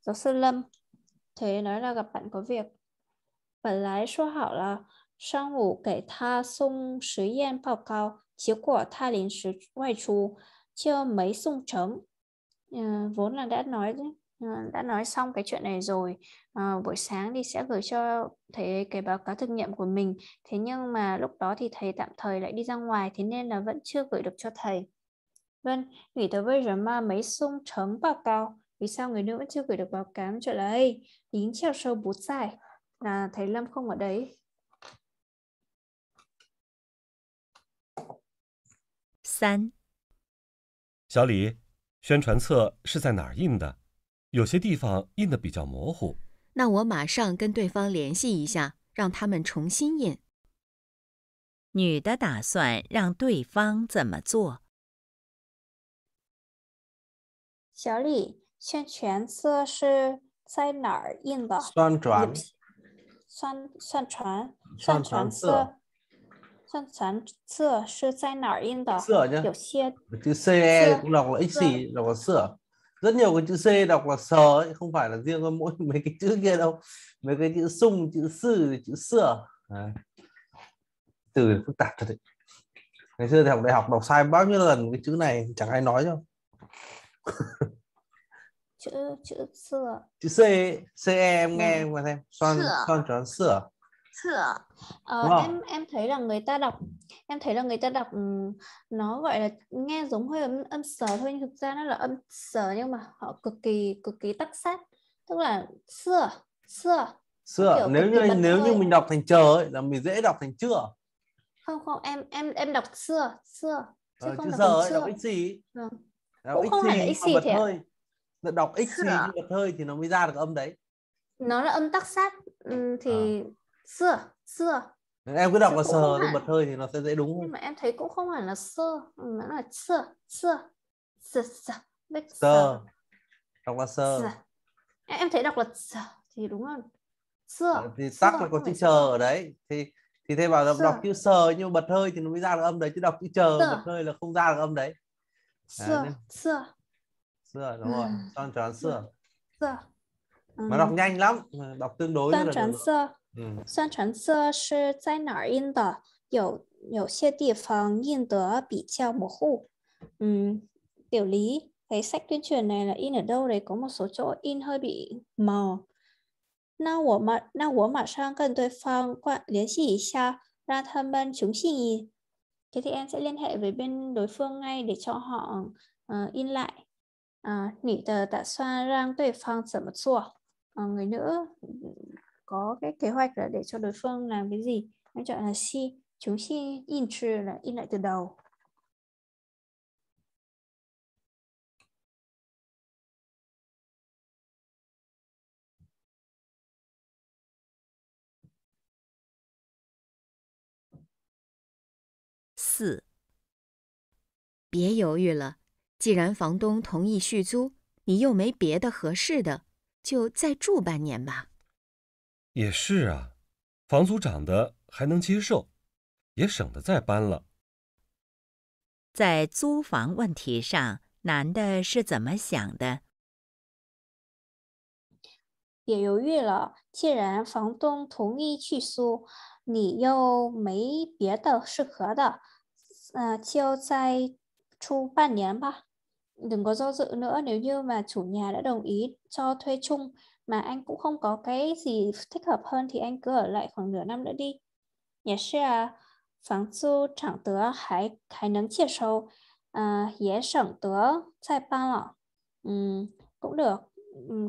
giáo sư Lâm thấy nói là gặp bạn có việc. Bản lái số hảo là sang ngủ kể tha sung sứ yên báo cao, chiếu của tha đến sứ ngoại trù, chưa mấy sung chấm. À, ờ, vốn là đã nói Ừ, đã nói xong cái chuyện này rồi à, buổi sáng thì sẽ gửi cho thầy cái báo cáo thực nghiệm của mình thế nhưng mà lúc đó thì thầy tạm thời lại đi ra ngoài thế nên là vẫn chưa gửi được cho thầy vâng gửi tới bây giờ mà mấy sung chấm báo cáo vì sao người nữ vẫn chưa gửi được báo cáo chuyện là ấy yến treo sâu bút dài là thầy lâm không ở đấy San. 小李，宣传册是在哪儿印的？有些地方印的比较模糊，那我马上跟对方联系一下，让他们重新印。女的打算让对方怎么做？小李，宣传册是在哪儿印的？算传，算算传，算传册，算传册是在哪儿印的？有些。就是有些，有些六个色。rất nhiều cái chữ C đọc là sờ ấy, không phải là riêng mỗi mấy cái chữ kia đâu mấy cái chữ sung chữ sử chữ sửa từ phức tạp thật đấy ngày xưa thì học đại học đọc sai bao nhiêu lần cái chữ này chẳng ai nói đâu chữ chữ sửa chữ C C e em nghe em xem xoan xoan tròn sửa sửa Ờ, em em thấy là người ta đọc em thấy là người ta đọc nó gọi là nghe giống hơi âm âm sờ thôi nhưng thực ra nó là âm sờ nhưng mà họ cực kỳ cực kỳ tắc sát tức là xưa xưa xưa nếu như nếu hơi. như mình đọc thành chờ ấy là mình dễ đọc thành chưa không không em em em đọc xưa xưa chứ ờ, không chứ đọc giờ đọc x gì ừ. Vâng. đọc cũng không phải là x gì thế hơi đọc x gì bật hơi thì nó mới ra được âm đấy nó là âm tắc sát thì à sơ sơ em cứ đọc là sơ, rồi bật hơi thì nó sẽ dễ đúng nhưng mà em thấy cũng không hẳn là sơ nó là sơ sơ sơ sơ sơ đọc là sơ em, em thấy đọc là sơ thì đúng hơn sơ ờ, thì tắc là có chữ chờ ở đấy thì thì thêm vào đọc, đọc chữ sờ nhưng mà bật hơi thì nó mới ra được âm đấy chứ đọc chữ chờ bật hơi là không ra được âm đấy sơ sơ sơ đúng rồi tròn tròn sơ sơ mà đọc nhanh lắm đọc tương đối tròn tròn sơ 嗯，宣传册是在哪儿印的？有有些地方印得比较模糊。Ừ, tiểu cái sách tuyên truyền này là in ở đâu đấy có một số chỗ in hơi bị mờ. 那我们那我马上跟对方 quan 联系一下，让他们 chứng 信 ý. Thế thì em sẽ liên hệ với bên đối phương ngay để cho họ uh, in lại. Uh, à, 你的打算让对方怎么做？Uh, ờ, người nữ có cái kế hoạch là để cho đối phương làm cái gì em chọn là C chúng C in trừ là in lại từ đầu Sì. 也是啊，房租涨的还能接受，也省得再搬了。在租房问题上，男的是怎么想的？也犹豫了，既然房东同意去租，你又没别的适合的，呃、就再租半年吧。đ ừ n 是那二 do 嘛，ự nữa nếu n mà anh cũng không có cái gì thích hợp hơn thì anh cứ ở lại khoảng nửa năm nữa đi. Nhà xe phòng du chẳng tớ hãy hãy nâng chia sâu à, dễ sẵn tớ sai ba lọ. Ừ, cũng được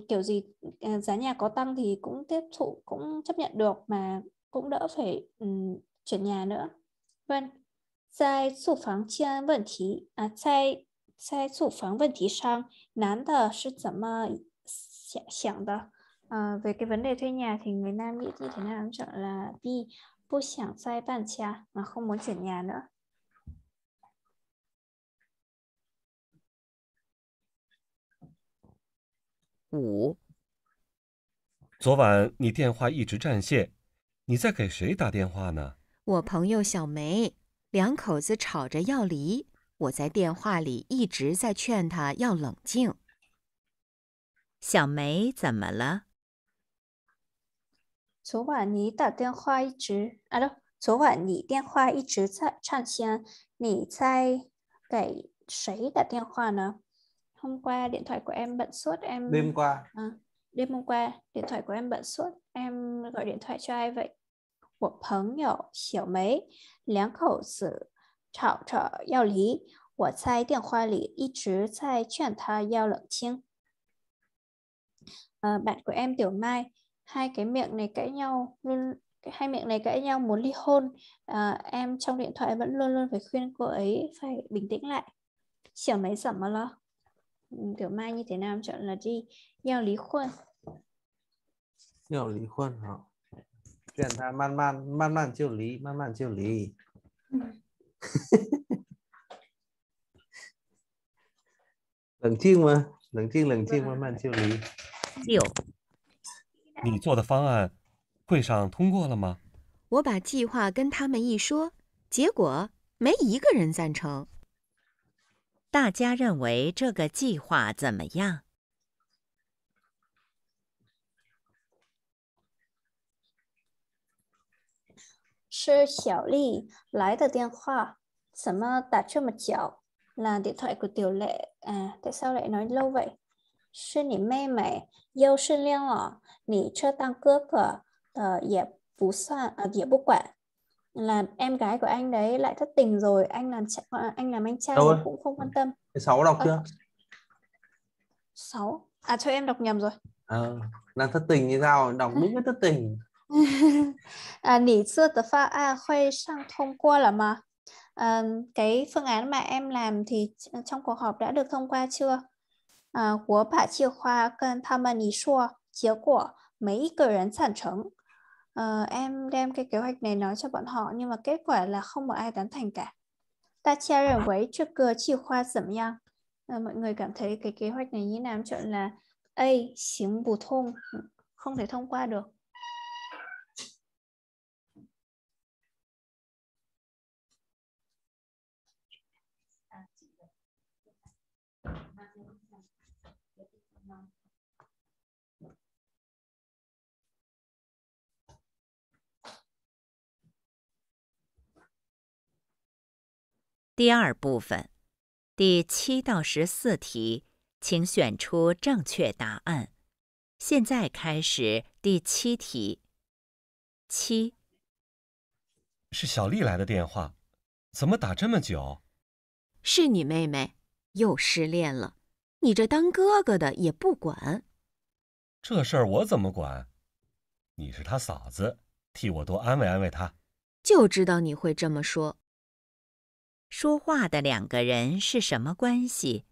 kiểu gì à, giá nhà có tăng thì cũng tiếp thụ cũng chấp nhận được mà cũng đỡ phải ừ, chuyển nhà nữa. Vâng. à sang 在住房间问题啊，在在住房问题上，男的是怎么五，昨晚你电话一直占线，你在给谁打电话呢？我朋友小梅，两口子吵着要离，我在电话里一直在劝他要冷静。小梅怎么了？昨晚你打电话一直……啊，昨晚你电话一直在吵，吵你在给谁打电话呢？昨天电话我忙，昨天电话我忙，昨天电话我忙，昨天电话我忙，昨天电话我忙，昨电话我忙，昨天电话我忙，昨 Ờ, bạn của em Tiểu Mai hai cái miệng này cãi nhau luôn hai miệng này cãi nhau muốn ly hôn à, em trong điện thoại vẫn luôn luôn phải khuyên cô ấy phải bình tĩnh lại xỉa mấy sẩm mà lo ừ, Tiểu Mai như thế nào chọn là gì nhau lý khuôn nhau lý khuôn hả chuyện là man man man man chiêu lý man man chiêu lý lần chiêng mà lần chiêng lần chiêng man man chiêu lý 六，你做的方案会上通过了吗？我把计划跟他们一说，结果没一个人赞成。大家认为这个计划怎么样？是小丽来的电话，怎么打这么久？那 à điện thoại c ủ 是你妹妹，又是亮了，你却当哥哥，呃，也不算，呃，也不管 là em gái của anh đấy lại thất tình rồi anh làm ờ, anh làm anh trai cũng không quan tâm sáu đọc ờ. chưa sáu à cho em đọc nhầm rồi à, đang thất tình như sao đọc đúng cái thất tình à, nỉ xưa tờ pha a à, khuê sang thông qua là mà à, cái phương án mà em làm thì trong cuộc họp đã được thông qua chưa 呃，我把计划跟他们一说，结果没一个人赞成。Ờ, em đem cái kế hoạch này nói cho bọn họ nhưng mà kết quả là không một ai tán thành cả. Ta cha rằng với trước cơ chìa khoa dẫm nhang. À, mọi người cảm thấy cái kế hoạch này như nào chọn là A, xính bù thông, không thể thông qua được. 第二部分，第七到十四题，请选出正确答案。现在开始第七题。七，是小丽来的电话，怎么打这么久？是你妹妹又失恋了，你这当哥哥的也不管。这事儿我怎么管？你是她嫂子，替我多安慰安慰她。就知道你会这么说。说话的两个人是什么关系？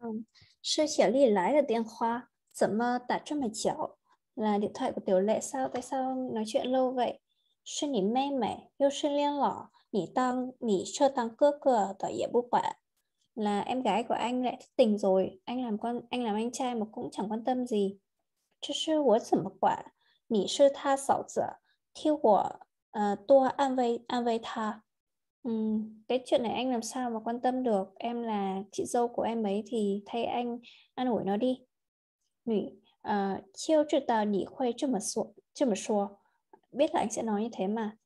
嗯，是小丽来了电话，怎么打这么久？是电话？小丽，怎么？怎么？聊这么久？是你的妹妹，又是乱了。你当，你当堂客，不是，是，我怎么管？你是他嫂子，替我。uh, tua an 慰安慰他 Uhm, cái chuyện này anh làm sao mà quan tâm được em là chị dâu của em ấy thì thay anh an ủi nó đi nhỉ ờ, chiêu chuyện tờ nỉ khuê chứ mà xua chứ mà xua biết là anh sẽ nói như thế mà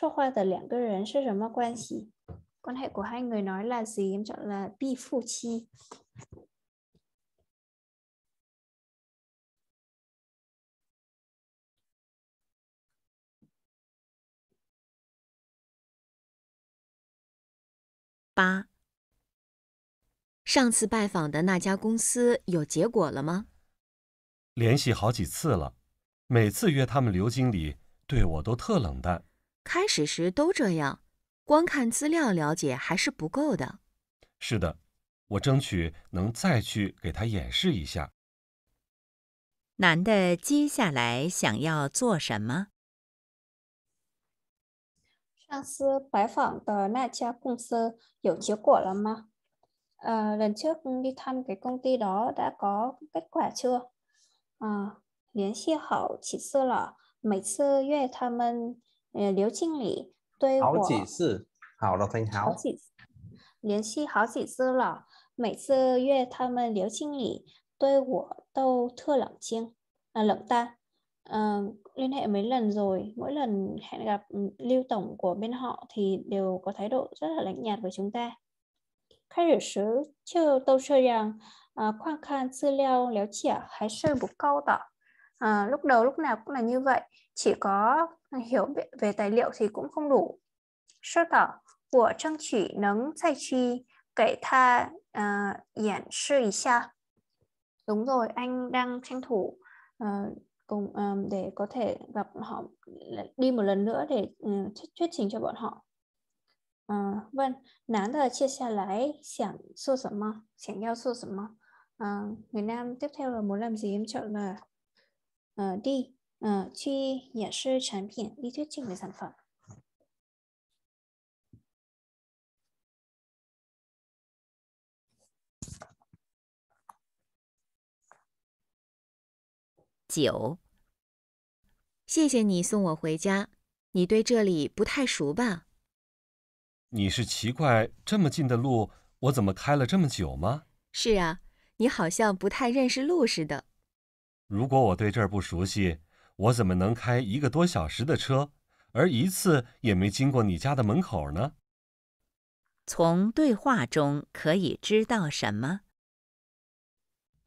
Số khoa tờ lẻng cơ rấn sẽ rầm quan hệ quan hệ của hai người nói là gì em chọn là bi phụ chi 八，上次拜访的那家公司有结果了吗？联系好几次了，每次约他们刘经理，对我都特冷淡。开始时都这样，光看资料了解还是不够的。是的，我争取能再去给他演示一下。男的接下来想要做什么？上次拜访的那家公司有结果了吗？À, lần trước đi thăm cái công ty đó đã có kết quả chưa? À, 联系好几次了，每次约他们，呃，刘经理对我好几次，好了，很好，好几联系好几次了，每次约他们，刘经理对我都特冷清，啊、呃，冷淡。uh, liên hệ mấy lần rồi mỗi lần hẹn gặp ừ, lưu tổng của bên họ thì đều có thái độ rất là lạnh nhạt với chúng ta khai rửa chưa sơ rằng khoan khan tư leo léo chĩa hái sơ bục câu tỏ. lúc đầu lúc nào cũng là như vậy, chỉ có hiểu về tài liệu thì cũng không đủ. Sơ tỏ, của trang chỉ nấng sai chi kể tha uh, diễn sư ý xa. Đúng rồi, anh đang tranh thủ uh, cùng um, để có thể gặp họ đi một lần nữa để um, thuyết trình cho bọn họ. Uh, vâng, 男的接下来想做什么？想要做什么？Uh, người nam tiếp theo là muốn làm gì em chọn là uh, đi uh, 去演示产品，đi thuyết trình về sản phẩm. 九，谢谢你送我回家。你对这里不太熟吧？你是奇怪这么近的路，我怎么开了这么久吗？是啊，你好像不太认识路似的。如果我对这儿不熟悉，我怎么能开一个多小时的车，而一次也没经过你家的门口呢？从对话中可以知道什么？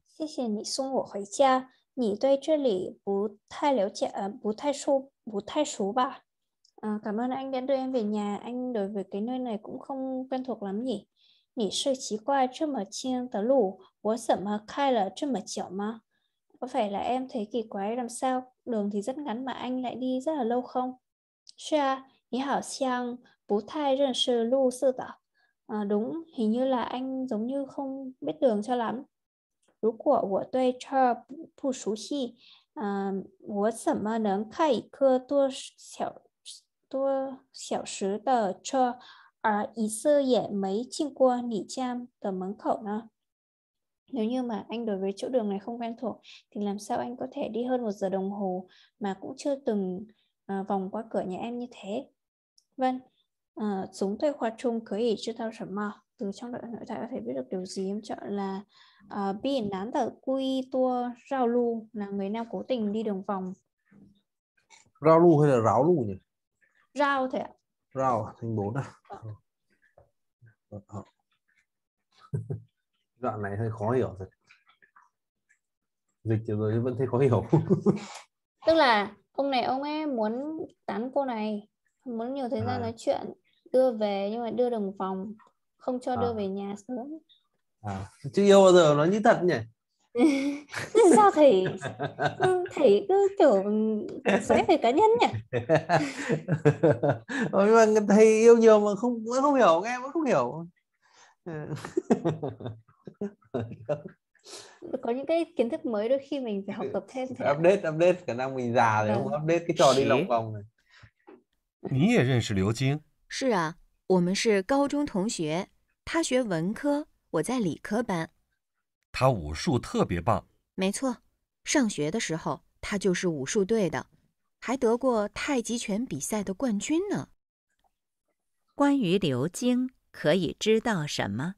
谢谢你送我回家。你对这里不太了解，呃，不太熟，不太熟吧？À, cảm ơn anh đã đưa em về nhà. Anh đối với cái nơi này cũng không quen thuộc lắm nhỉ. 你是奇怪这么近的路，我怎么开了这么久吗？Có phải là em thấy kỳ quái làm sao? Đường thì rất ngắn mà anh lại đi rất là lâu không? hảo bú thai 是啊，你好像不太认识路似的。À, đúng, hình như là anh giống như không biết đường cho lắm. 如果我对这儿不不熟悉，嗯、呃，我怎么能开一个多小多小时的车，而一次也没经过你家的门口呢？Nếu như mà anh đối với chỗ đường này không quen thuộc thì làm sao anh có thể đi hơn một giờ đồng hồ mà cũng chưa từng uh, vòng qua cửa nhà em như thế? Vâng, uh, chúng tôi khoa chung cưới ý chưa tao sẵn mà Từ trong đoạn nội thoại có thể biết được điều gì em chọn là quy ờ, tua là người nào cố tình đi đường vòng. Rao lu hay là ráo lu nhỉ? Rào thế ạ. Rao à? thành bốn à? Đoạn vâng. ờ. ờ, này hơi khó hiểu rồi. Dịch rồi vẫn thấy khó hiểu. Tức là ông này ông ấy muốn tán cô này, muốn nhiều thời gian à. nói chuyện, đưa về nhưng mà đưa đường vòng, không cho à. đưa về nhà sớm à, chưa yêu bao giờ nó như thật nhỉ sao thầy thầy cứ kiểu xoáy về cá nhân nhỉ nhưng mà thầy yêu nhiều mà không vẫn không hiểu nghe vẫn không hiểu có những cái kiến thức mới đôi khi mình phải học tập thêm phải update update khả năng mình già rồi không vâng. update cái trò đi lòng vòng này 你也认识刘晶？是啊，我们是高中同学。他学文科，我在理科班，他武术特别棒。没错，上学的时候他就是武术队的，还得过太极拳比赛的冠军呢。关于刘晶，可以知道什么？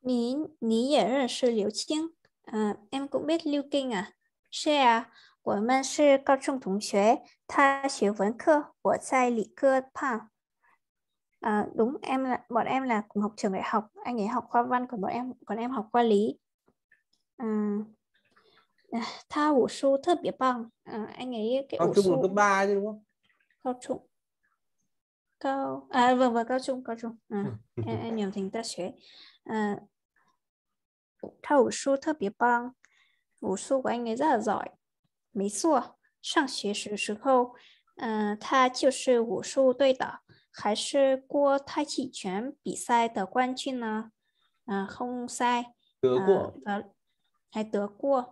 您你也认识刘晶？嗯，em cũng i t 是啊，我们是高中同学，他学文科，我在理科班。à, đúng em là bọn em là cùng học trường đại học anh ấy học khoa văn còn bọn em còn em học khoa lý ờ, à, tha bổ số thơ bỉa bằng à, ờ, anh ấy cái học trung là cấp ba chứ đúng không cao trung cao à vâng vâng cao trung cao trung à, em, em nhầm thành ta sẽ à, tha bổ số thơ bỉa bằng bổ số của anh ấy rất là giỏi mấy xua 上学时时候，呃，他就是武术队的。还是郭太极拳比赛的冠军呢？À, không sai. Được à, và hay tứa cua.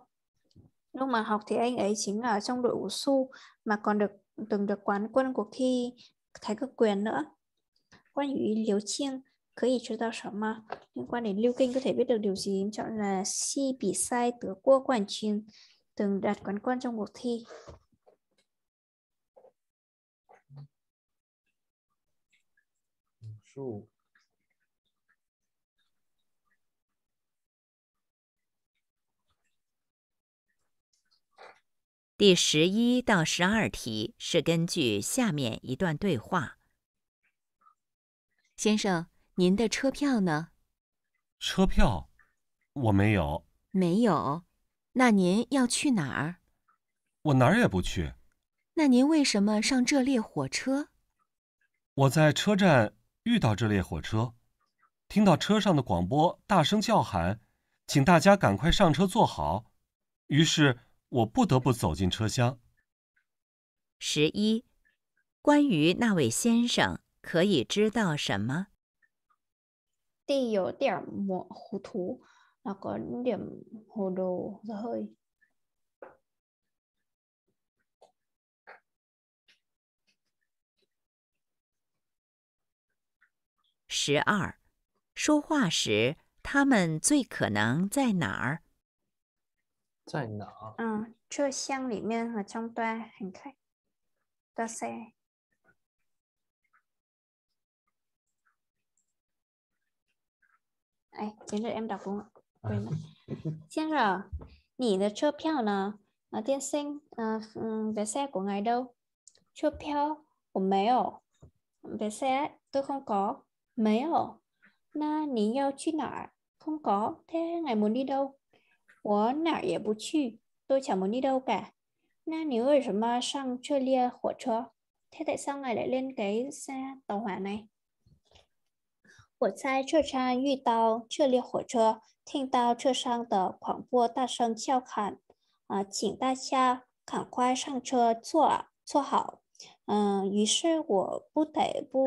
Lúc mà học thì anh ấy chính là trong đội ngũ su mà còn được từng được quán quân cuộc thi thái cực quyền nữa. Quan 于 Liêu Chiêng có thể cho ta mà liên quan đến Liêu Kinh có thể biết được điều gì chọn là si bị sai tứa cua quản chuyên từng đạt quán quân trong cuộc thi. 第十一到十二题是根据下面一段对话：先生，您的车票呢？车票我没有。没有？那您要去哪儿？我哪儿也不去。那您为什么上这列火车？我在车站。遇到这列火车，听到车上的广播，大声叫喊，请大家赶快上车坐好。于是，我不得不走进车厢。十一，关于那位先生，可以知道什么？地有点模糊涂，那有点糊涂然后。十二，说话时他们最可能在哪儿？在哪嗯，车厢里面和窗端很开，多车。哎，别让你们老公啊，先生，你的车票呢？啊，电信，嗯嗯，别塞国外都，车票我没有，别塞都不有。mấy na er? không có. Thế ngài muốn đi đâu? Er tôi chẳng muốn đi đâu cả. Na ní sang Thế tại sao ngài lại lên cái xe tàu hỏa này? 我在车站遇到这列火车，听到车上的广播大声叫喊：“啊、呃，请大家赶快上车坐坐好。”嗯，于是我不得不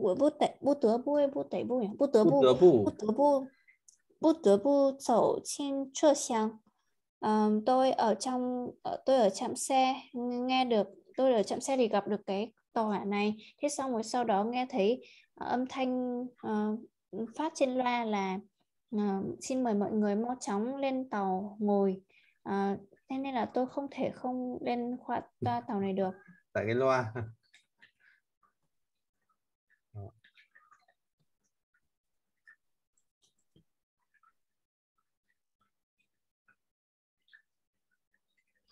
我不得不得不不得不不得不不得不不得不不得不走 trên 车厢. Um, tôi ở trong tôi ở trạm xe nghe được tôi ở trạm xe thì gặp được cái tòa này thế xong rồi sau đó nghe thấy âm thanh uh, phát trên loa là uh, xin mời mọi người mau chóng lên tàu ngồi uh, thế nên là tôi không thể không lên khoa ừ. tàu này được tại cái loa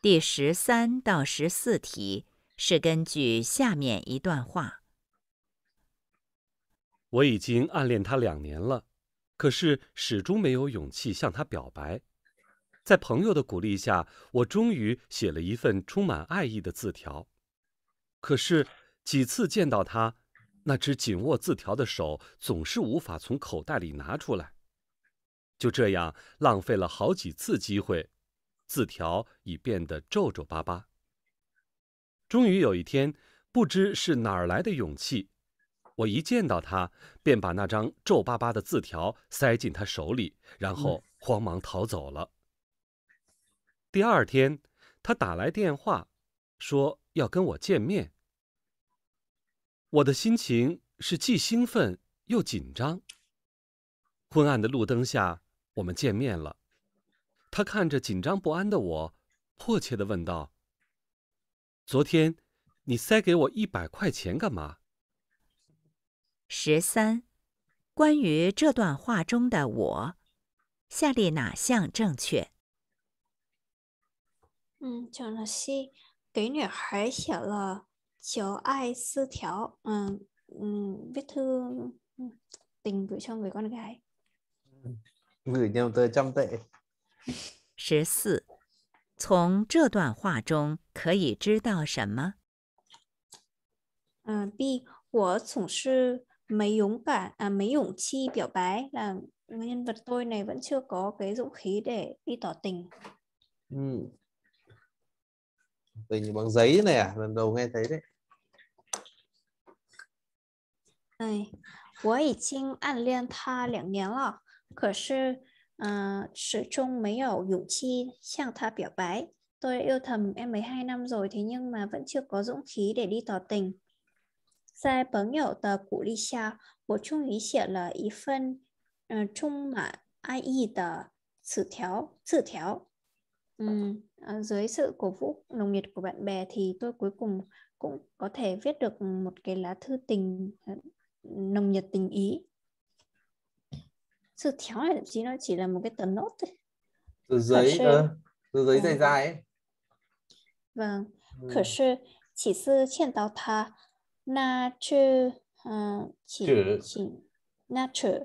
第十三到十四题是根据下面一段话：我已经暗恋他两年了，可是始终没有勇气向他表白。在朋友的鼓励下，我终于写了一份充满爱意的字条。可是几次见到他，那只紧握字条的手总是无法从口袋里拿出来，就这样浪费了好几次机会。字条已变得皱皱巴巴。终于有一天，不知是哪来的勇气，我一见到他，便把那张皱巴巴的字条塞进他手里，然后慌忙逃走了。第二天，他打来电话，说要跟我见面。我的心情是既兴奋又紧张。昏暗的路灯下，我们见面了。他看着紧张不安的我，迫切的问道：“昨天你塞给我一百块钱干嘛？”十三，关于这段话中的“我”，下列哪项正确？嗯，就是给女孩写了求爱四条。嗯嗯十四，从这段话中可以知道什么？嗯，B，我总是没勇气啊，没勇气表白，是吧？人物，我这还没有有勇气去表白。嗯，表白用纸啊？我第一次听到。我已经暗恋他两年了，可是。sự chung mấy dũng chi chàng tha bái Tôi đã yêu thầm em mấy hai năm rồi thế nhưng mà vẫn chưa có dũng khí để đi tỏ tình. 在朋友的鼓励下，我终于写了一份嗯、呃、充满爱意的词条字条。Um, ừ, dưới sự cổ vũ nồng nhiệt của bạn bè thì tôi cuối cùng cũng có thể viết được một cái lá thư tình ờ, nồng nhiệt tình ý sự thiếu này thậm chí nó chỉ là một cái tờ nốt thôi tờ giấy ờ, tờ giấy vâng. dài dài ấy vâng ừ. 可是 chỉ sư trên tàu thà na ờ, chữ ờ, ờ, chỉ chỉ na chữ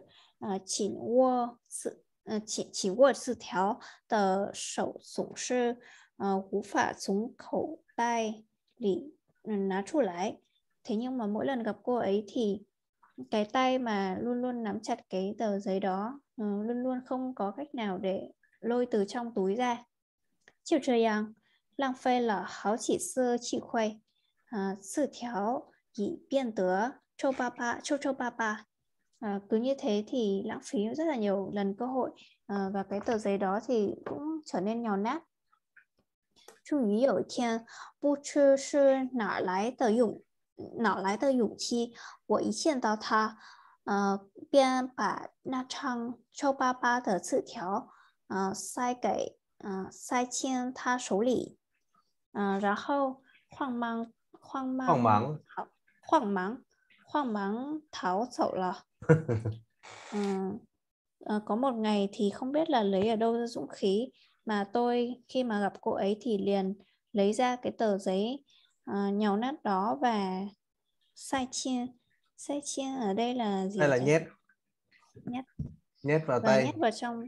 chỉ 握字呃紧紧握字条的手总是呃无法从口袋里嗯拿出来。thế nhưng mà mỗi lần gặp cô ấy thì cái tay mà luôn luôn nắm chặt cái tờ giấy đó ờ, luôn luôn không có cách nào để lôi từ trong túi ra. trời 就这样，浪费了好几次机会，呃，字条已变得皱巴巴、皱皱巴巴。À, uh, à, à, cứ như thế thì lãng phí rất là nhiều lần cơ hội uh, và cái tờ giấy đó thì cũng trở nên nhỏ nát. Chú ý ở thiên, bu chư sư nở lái tờ dụng 哪来的勇气？我一见到他，呃，便把那张皱巴巴的字条，呃，塞给，嗯、呃，塞进他手里，嗯、呃，然后慌忙慌忙慌忙逃慌忙慌忙逃走了。嗯 có một ngày thì không biết là lấy ở đâu ra dũng khí mà tôi khi mà gặp cô ấy thì liền lấy ra cái tờ giấy Ờ, nhào nát đó và sai chia sai chia ở đây là gì đây là nhét nhét nhét vào và tay nhét vào trong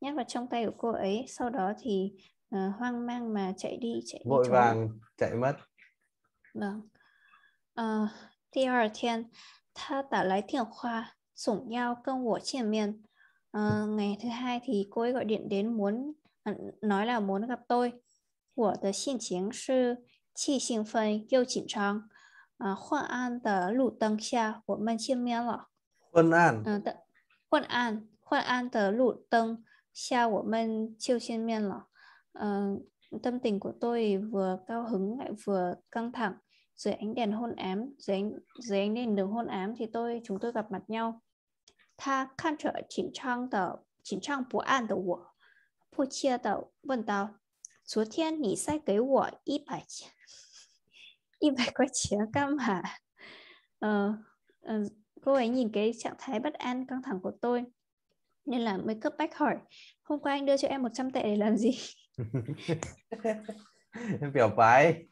nhét vào trong tay của cô ấy sau đó thì uh, hoang mang mà chạy đi chạy vội đi vàng chạy mất vâng uh, 第二天她打来电话总要跟我见面 uh, ngày thứ hai thì cô ấy gọi điện đến muốn nói là muốn gặp tôi của tờ xin chiến sư 既兴奋又紧张。啊，昏暗的路灯下，我们见面了。昏暗。嗯的，昏暗昏暗的路灯下，我们就见面了。嗯、呃，tâm tình của tôi vừa cao hứng lại vừa căng thẳng. Dưới ánh đèn hôn ám, dưới ánh, dưới ánh đèn đường hôn ám thì tôi chúng tôi gặp mặt nhau. Tha khăn trở chỉnh trang tờ chỉnh trang bố an tờ của. Phu chia tờ vân tao. 昨天你塞给我一百钱，一百块钱干 mà? ấy nhìn cái trạng thái bất an căng thẳng của tôi nên là mới cấp bách hỏi hôm qua anh đưa cho em 100 tệ để làm gì em biểu 白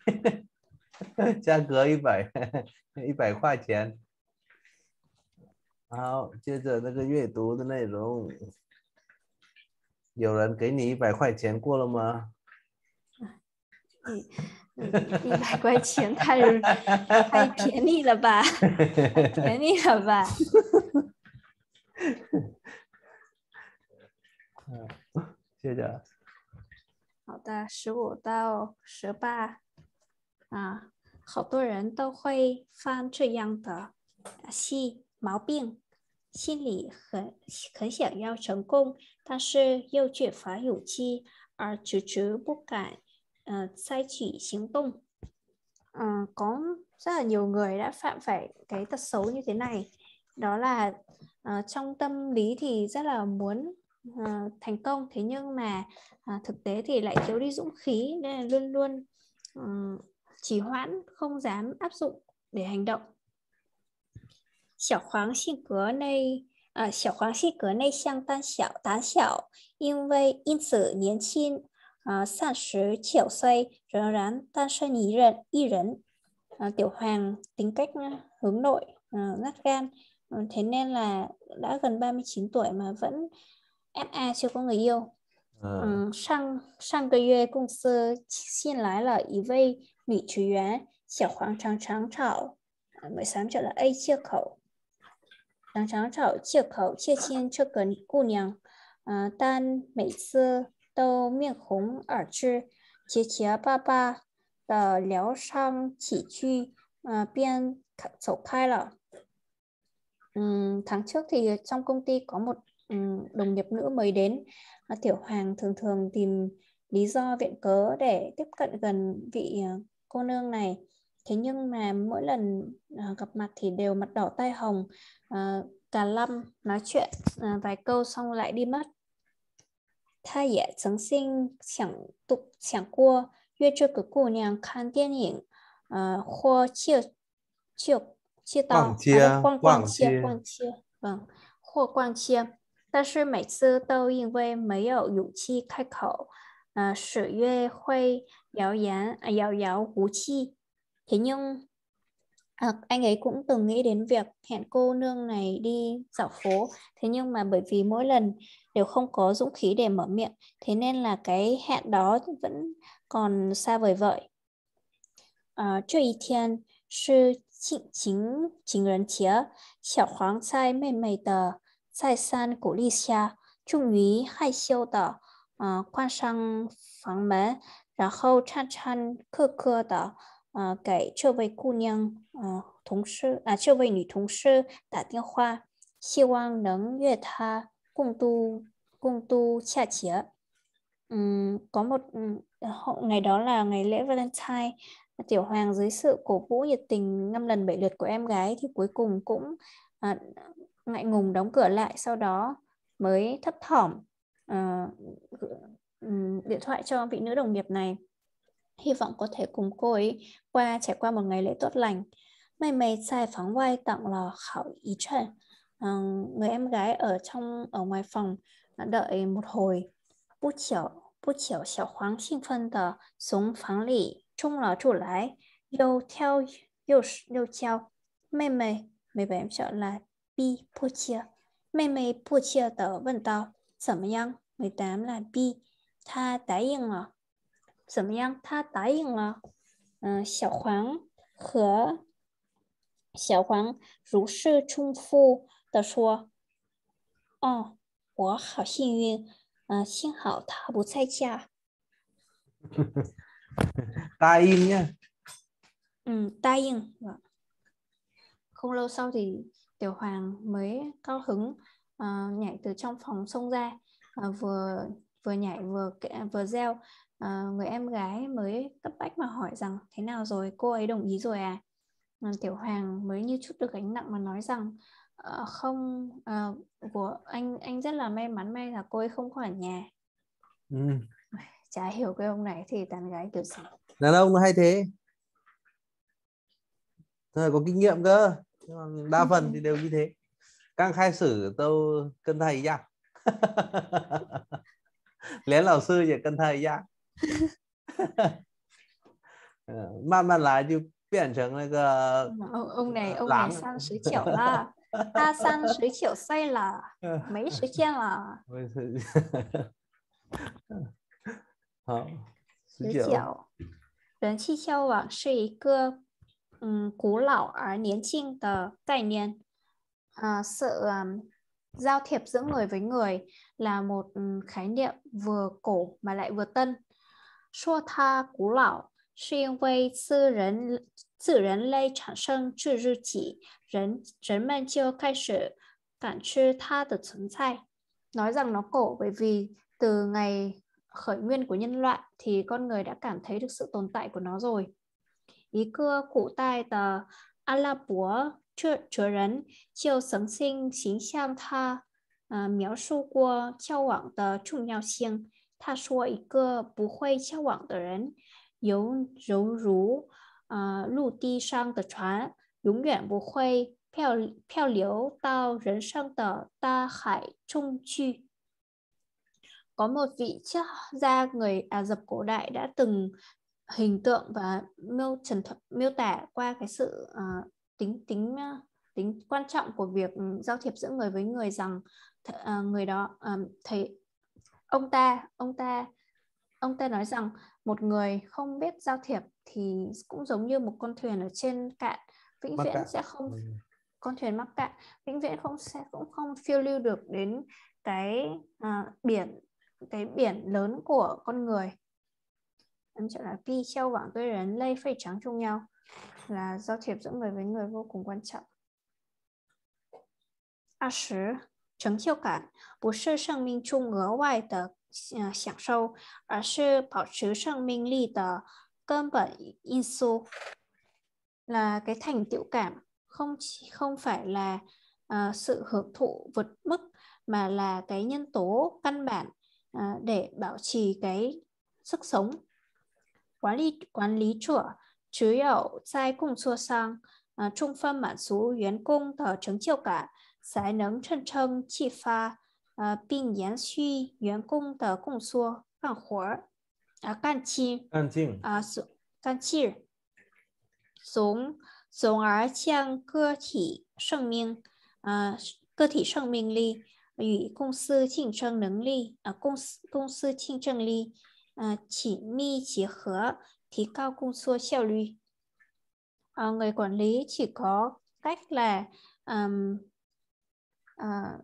价格一百一百块钱。好，接着那个阅读的内容，有人给你一百块钱过了吗？嗯，一百块钱 太太便宜了吧，便宜了吧。嗯，谢着。好的，十五到十八。啊，好多人都会犯这样的细毛病，心里很很想要成功，但是又缺乏勇气，而迟迟不敢。uh, sai chỉ 行动. Uh, ờ, có rất là nhiều người đã phạm phải cái tật xấu như thế này. Đó là uh, trong tâm lý thì rất là muốn uh, thành công thế nhưng mà uh, thực tế thì lại thiếu đi dũng khí nên là luôn luôn uh, chỉ hoãn không dám áp dụng để hành động. khoáng 小黄性格内啊，小黄性格内向、胆小、胆小，因为因此年轻啊三十九岁仍然单身一人一人。À, tiểu hoàng tính cách hướng nội à, rất gan à, thế nên là đã gần 39 tuổi mà vẫn FA à chưa có người yêu à. ừ, Sang Sang công sơ xin lái vây hoàng 嗯，上上个月公司新来了一位女职员，小黄常常找，每三找了 A chia chia chia khẩu khẩu cho cô nàng. 借口，常常找借口接近这个姑娘，嗯、呃，但每次都面红耳赤，结结巴巴的疗伤起居，呃，便走开了。Um, tháng trước thì trong công ty có một um, đồng nghiệp nữ mới đến uh, tiểu hoàng thường thường tìm lý do viện cớ để tiếp cận gần vị uh, cô nương này thế nhưng mà mỗi lần uh, gặp mặt thì đều mặt đỏ tai hồng uh, cả lâm nói chuyện uh, vài câu xong lại đi mất 他也曾经想都想过约这个姑娘看电影，呃，或去去去到呃逛逛街，逛街，嗯，或逛街，但是每次都因为没有勇气开口，呃，水月会谣言遥遥无期，平庸 À, anh ấy cũng từng nghĩ đến việc hẹn cô nương này đi dạo phố thế nhưng mà bởi vì mỗi lần đều không có dũng khí để mở miệng thế nên là cái hẹn đó vẫn còn xa vời vợi à, 这一天是情情情人节小黄在妹妹的再三鼓励下终于害羞的嗯、呃、关上房门然后颤颤刻刻的呃给这位姑娘呃同事啊、呃、这位女同事打电话，希望能约她共度共度佳节。Um, có một um, ngày đó là ngày lễ Valentine tiểu hoàng dưới sự cổ vũ nhiệt tình năm lần bảy lượt của em gái thì cuối cùng cũng à, ngại ngùng đóng cửa lại sau đó mới thấp thỏm à, điện thoại cho vị nữ đồng nghiệp này hy vọng có thể cùng cô ấy qua trải qua một ngày lễ tốt lành. Mày mày giải phóng vai tặng lò khảo ý trận. À, ờ, người em gái ở trong ở ngoài phòng đợi một hồi. Bút chiều, bút chiều xảo hoàng sinh phân tờ xuống phán lì trung lò chủ lái. Yêu theo, yêu, yêu theo. Mày mày, mày mày em sợ là bi bút chiều. Mày mày bút chiều tờ vần tao. 怎么样？18 là bi. Tha đã yên à? 怎么样？他答应了。嗯、呃，小黄和小黄如释重负的说：“哦，我好幸运，嗯、呃，幸好他不在家。”答应 nha. Ừ, 答应. Không lâu sau thì Tiểu Hoàng mới cao hứng uh, nhảy từ trong phòng xông ra, uh, vừa vừa nhảy vừa vừa reo à, người em gái mới cấp bách mà hỏi rằng thế nào rồi cô ấy đồng ý rồi à ờ, tiểu hoàng mới như chút được gánh nặng mà nói rằng à, không à, của anh anh rất là may mắn may là cô ấy không có ở nhà ừ. chả hiểu cái ông này thì tán gái kiểu gì đàn ông hay thế thời có kinh nghiệm cơ đa ừ. phần thì đều như thế càng khai sử tâu cân thầy ra lén lão sư về cân thầy ra 慢慢来就变成那个 ông ông này ông này 三十九了，他三十九岁了，没时间了。没时间。好，十九。人气交往是一个嗯古老而年轻的概念，啊、uh, à, sự um, giao thiệp giữa người với người là một khái niệm vừa cổ mà lại vừa tân. 说它古老，是因为自人自人类产生自治体，人人们就开始感知它的存在。Nói rằng nó cổ bởi vì từ ngày khởi nguyên của nhân loại thì con người đã cảm thấy được sự tồn tại của nó rồi. Ý cưa cụ tai tờ Alapur chúa chúa rắn chiều sống sinh chính sang tha à, miếu su qua trao quảng tờ trung nhau xiêng 他说一个不会交往的人，犹犹如呃陆地上的船，永远不会漂漂流到人生的大海中去。Có một vị triết gia người Ả Rập cổ đại đã từng hình tượng và miêu trần miêu tả qua cái sự uh, tính tính ờ, tính quan trọng của việc giao thiệp giữa người với người rằng th, uh, người đó um, thầy ông ta ông ta ông ta nói rằng một người không biết giao thiệp thì cũng giống như một con thuyền ở trên cạn vĩnh mắc viễn cạn. sẽ không vâng. con thuyền mắc cạn vĩnh viễn không sẽ cũng không phiêu lưu được đến cái à, biển cái biển lớn của con người em sẽ là vi treo vọng nhau là giao thiệp giữa người với người vô cùng quan trọng 二十成就感不是生命中额外的呃享受，而是保持生命力的根本因素。Là cái thành tựu cảm không không phải là uh, sự hưởng thụ vượt mức mà là cái nhân tố căn bản uh, để bảo trì cái sức sống. Quản lý quản lý chùa chỉ có sai công xua sang uh, trung phân bản số 员工的成就感才能真正激发呃并延续员工的工作干活儿啊干劲干劲啊总干劲，从从而将个体生命啊个体生命力与公司竞争能力啊公司公司竞争力啊紧密结合，提高工作效率。À, người quản lý chỉ có cách là Ờ,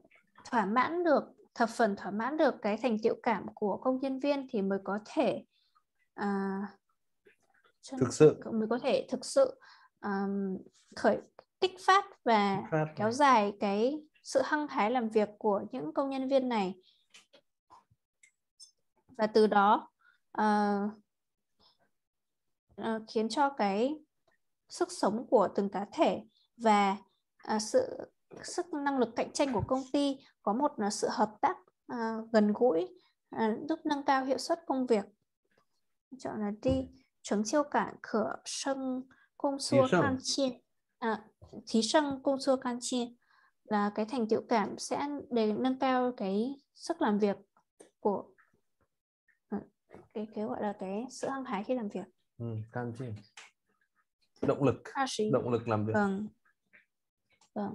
thỏa mãn được thập phần thỏa mãn được cái thành tiệu cảm của công nhân viên thì mới có thể uh, thực sự mới có thể thực sự um, khởi kích phát và phát. kéo dài cái sự hăng hái làm việc của những công nhân viên này và từ đó uh, uh, khiến cho cái sức sống của từng cá thể và uh, sự sức năng lực cạnh tranh của công ty có một à, sự hợp tác à, gần gũi à, giúp nâng cao hiệu suất công việc chọn là đi chống siêu cản cửa sân công xua can chiên à, thí sân công xua can chiên là cái thành tựu cảm sẽ để nâng cao cái sức làm việc của à, cái cái gọi là cái sự hăng hái khi làm việc ừ, can chiên động lực động lực làm việc vâng vâng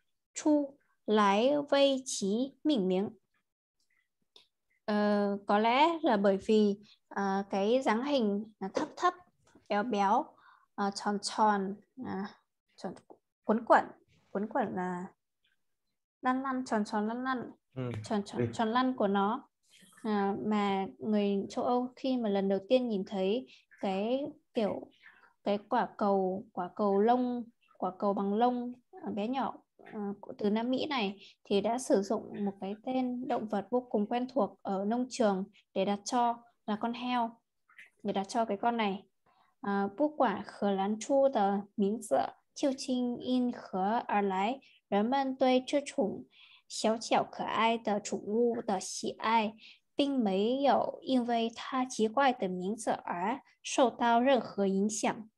Chu lái vây trí mình miếng. Ờ, có lẽ là bởi vì à, cái dáng hình là thấp thấp, béo béo, à, tròn tròn, à, tròn quẩn, quấn quẩn là lăn lăn tròn tròn lăn lăn, ừ. tròn tròn ừ. tròn lăn của nó. À, mà người châu Âu khi mà lần đầu tiên nhìn thấy cái kiểu cái quả cầu quả cầu lông quả cầu bằng lông à, bé nhỏ uh, từ Nam Mỹ này thì đã sử dụng một cái tên động vật vô cùng quen thuộc ở nông trường để đặt cho là con heo để đặt cho cái con này. À, 不管荷兰猪的名字究竟因何而来，人们对这种小巧可爱的宠物的喜爱，并没有因为它奇怪的名字而受到任何影响。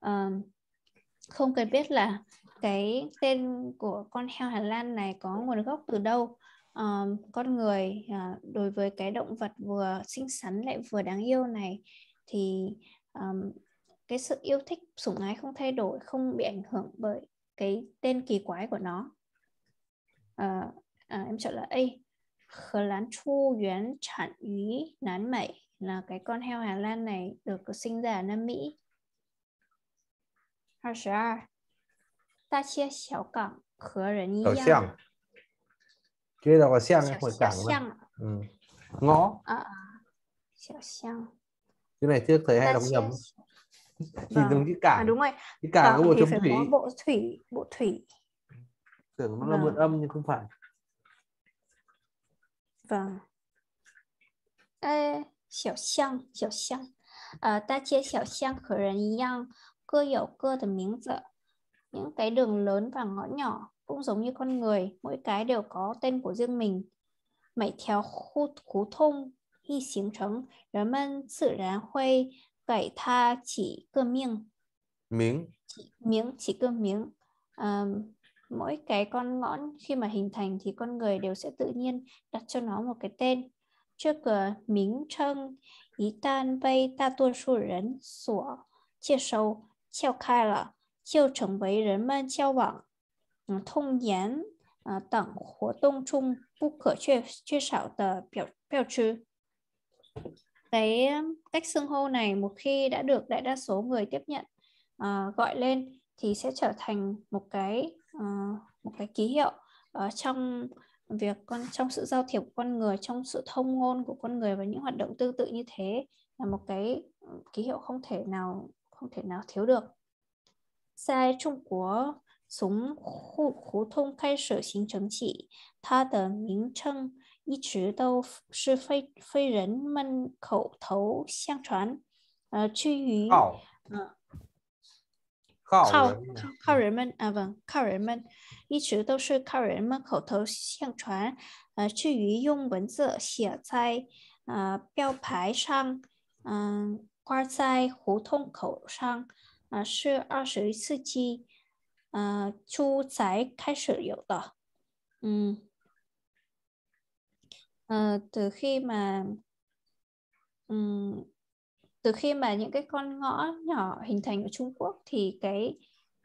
嗯、um,，không ờ, cần biết là cái tên của con heo Hà Lan này có nguồn gốc từ đâu um, con người uh, đối với cái động vật vừa xinh xắn lại vừa đáng yêu này thì um, cái sự yêu thích sủng ái không thay đổi không bị ảnh hưởng bởi cái tên kỳ quái của nó uh, uh, em chọn là A Khờ lán chu yến chản ý nán mẩy là cái con heo Hà Lan này được sinh ra ở Nam Mỹ. 二十二，大街小巷和人一样，觉得我像小巷，嗯，我啊，小巷，因为这就还有一是用的“巷”，对不对？“巷”就是部首水，部水，部不哎，小巷，小巷，呃，大街小巷和人一样，各有各的名字。những cái đường lớn và ngõ nhỏ cũng giống như con người mỗi cái đều có tên của riêng mình theo khu khi 每条胡胡同一形成，人们自然会给它起个命名，起名起个名。Um, mỗi cái con ngõ khi mà hình thành thì con người đều sẽ tự nhiên đặt cho nó một cái tên. Trước cửa miếng trân ý tan vây ta tua su rấn sủa chia sâu treo khai là 就成为人们交往、嗯通言啊、呃、等活动中不可缺缺少的表标志 cái cách xưng hô này một khi đã được đại đa số người tiếp nhận uh, gọi lên thì sẽ trở thành một cái uh, một cái ký hiệu uh, trong việc con trong sự giao thiệp của con người trong sự thông ngôn của con người và những hoạt động tương tự như thế là một cái ừ, ký hiệu không thể nào không thể nào thiếu được 在中国，从胡胡同开始形成起，它的名称一直都是非非人们口头相传，呃，至于，嗯，靠靠靠人们啊不靠人们，一直都是靠人们口头相传，呃，至于用文字写在啊标牌上，嗯，挂在胡同口上。啊、呃、是二十世纪呃初才开始有的。嗯，呃 từ khi mà um, từ khi mà những cái con ngõ nhỏ hình thành ở Trung Quốc thì cái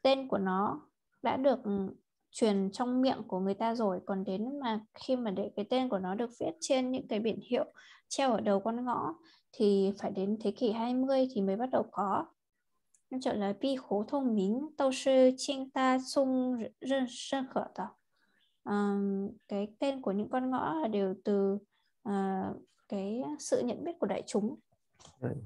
tên của nó đã được ừ, truyền trong miệng của người ta rồi còn đến mà khi mà để cái tên của nó được viết trên những cái biển hiệu treo ở đầu con ngõ thì phải đến thế kỷ 20 thì mới bắt đầu có thông minh ta sung khở đó cái tên của những con ngõ đều từ uh, cái sự nhận biết của đại chúng. Ừ. Right.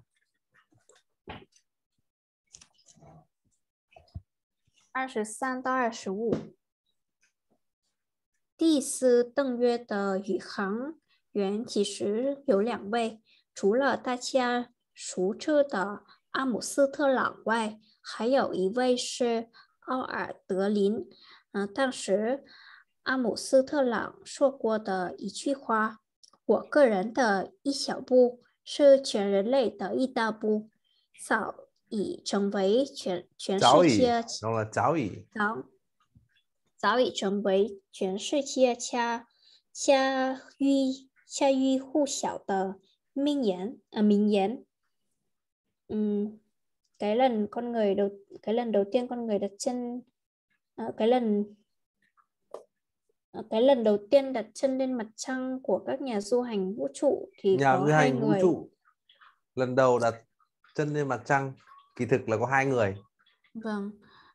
帝斯邓约的宇航员其实有两位，除了大家熟知的阿姆斯特朗外，还有一位是奥尔德林。嗯，当时阿姆斯特朗说过的一句话：“我个人的一小步，是全人类的一大步。”早已成为全全世界早早早已已成为全世界家喻户晓的名言呃名言。Ừ, cái lần con người đầu cái lần đầu tiên con người đặt chân à, cái lần à, cái lần đầu tiên đặt chân lên mặt trăng của các nhà du hành vũ trụ thì nhà có du hành vũ người. trụ lần đầu đặt chân lên mặt trăng kỳ thực là có hai người vâng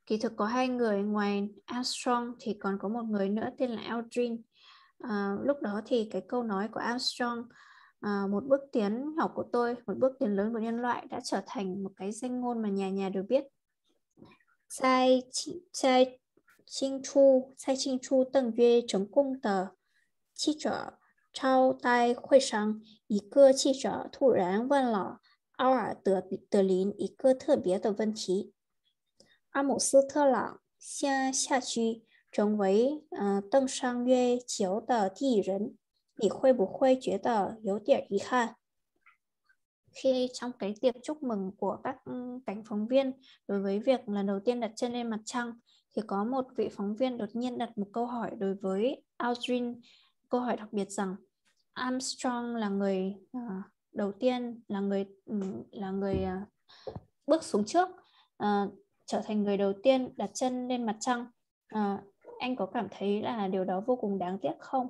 kỳ thực có hai người ngoài Armstrong thì còn có một người nữa tên là Aldrin à, lúc đó thì cái câu nói của Armstrong à, một bước tiến học của tôi một bước tiến lớn của nhân loại đã trở thành một cái danh ngôn mà nhà nhà đều biết sai sai chinh chu sai chinh chu tầng yue chống công tờ chi trở trao tay khuê sáng ý cơ chi trở thủ rán văn lỏ ao ở tờ tờ lín ý cơ thơ bía tờ vân thí a mục sư thơ lặng xa xa chi chống với uh, ờ, tầng sang yue chiếu tờ thị rấn 你会不会觉得有点遗憾？Khi trong cái tiệc chúc mừng của các cánh phóng viên đối với việc lần đầu tiên đặt chân lên mặt trăng, thì có một vị phóng viên đột nhiên đặt một câu hỏi đối với Aldrin, câu hỏi đặc biệt rằng Armstrong là người uh, đầu tiên là người là người uh, bước xuống trước uh, trở thành người đầu tiên đặt chân lên mặt trăng. Uh, anh có cảm thấy là điều đó vô cùng đáng tiếc không?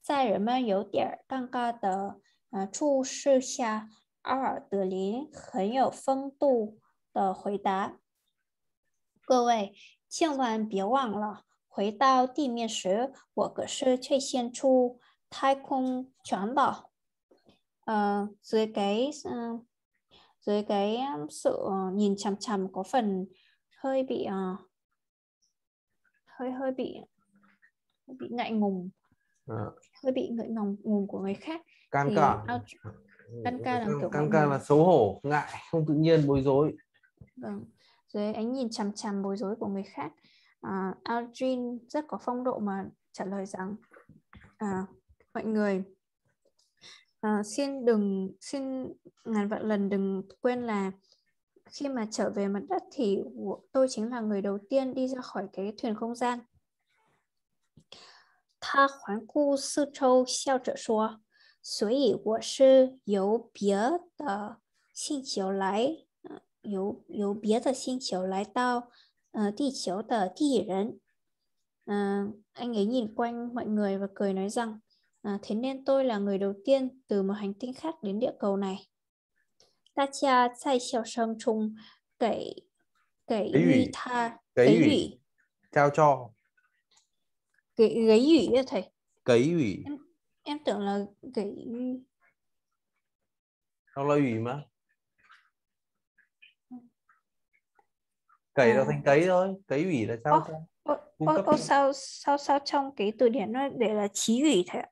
在人们有点尴尬的呃注视下，阿尔德林很有风度的回答：“各位千万别忘了，回到地面时，我可是却先出太空船的。”呃，嗯，嗯，给嗯，嗯，嗯，嗯，嗯，嗯，嗯，嗯，嗯，嗯，嗯，嗯，嗯，嗯，嗯，嗯，嗯，嗯，嗯 hơi bị ngượng ngòng ngùng của người khác can cả căng ca ừ, là kiểu căng ca là xấu hổ ngại không tự nhiên bối rối vâng rồi ánh nhìn chằm chằm bối rối của người khác à, Aldrin rất có phong độ mà trả lời rằng à, mọi người à, xin đừng xin ngàn vạn lần đừng quên là khi mà trở về mặt đất thì tôi chính là người đầu tiên đi ra khỏi cái thuyền không gian 他环顾四周，笑着说：“所以我是由别的星球来，呃、由由别的星球来到呃地球的地人。”嗯，anh ấy nhìn quanh mọi người và cười nói rằng: à, "Thế nên tôi là người đầu tiên từ một hành tinh khác đến địa cầu này." 大家在笑声中给给予他给予，giao cho Gấy, gấy ủy thầy. Gấy ủy. Em, em tưởng là gấy Đâu là ủy mà. Cấy à. là thành cấy thôi. Cấy ủy là sao? Ô, ô, ô, ô sao, sao sao trong cái từ điển nó để là chí ủy thầy ạ?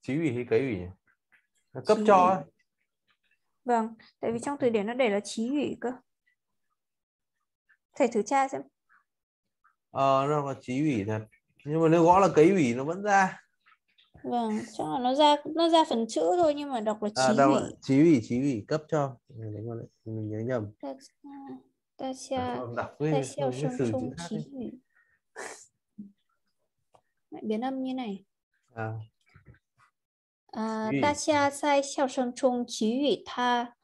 Chí ủy hay cấy ủy? Nó cấp chí cho ủy. Vâng, tại vì trong từ điển nó để là chí ủy cơ. Thầy thử tra xem ờ nó là chí ủy thật nhưng mà nếu gõ là cấy ủy nó vẫn ra vâng chắc là nó ra nó ra phần chữ thôi nhưng mà đọc là à, chí à, đâu ủy chí ủy chí ủy cấp cho mình, nhớ nhầm ta ta à, đọc với sử chữ ủy lại biến âm như này à. À, 大家在笑声中给予他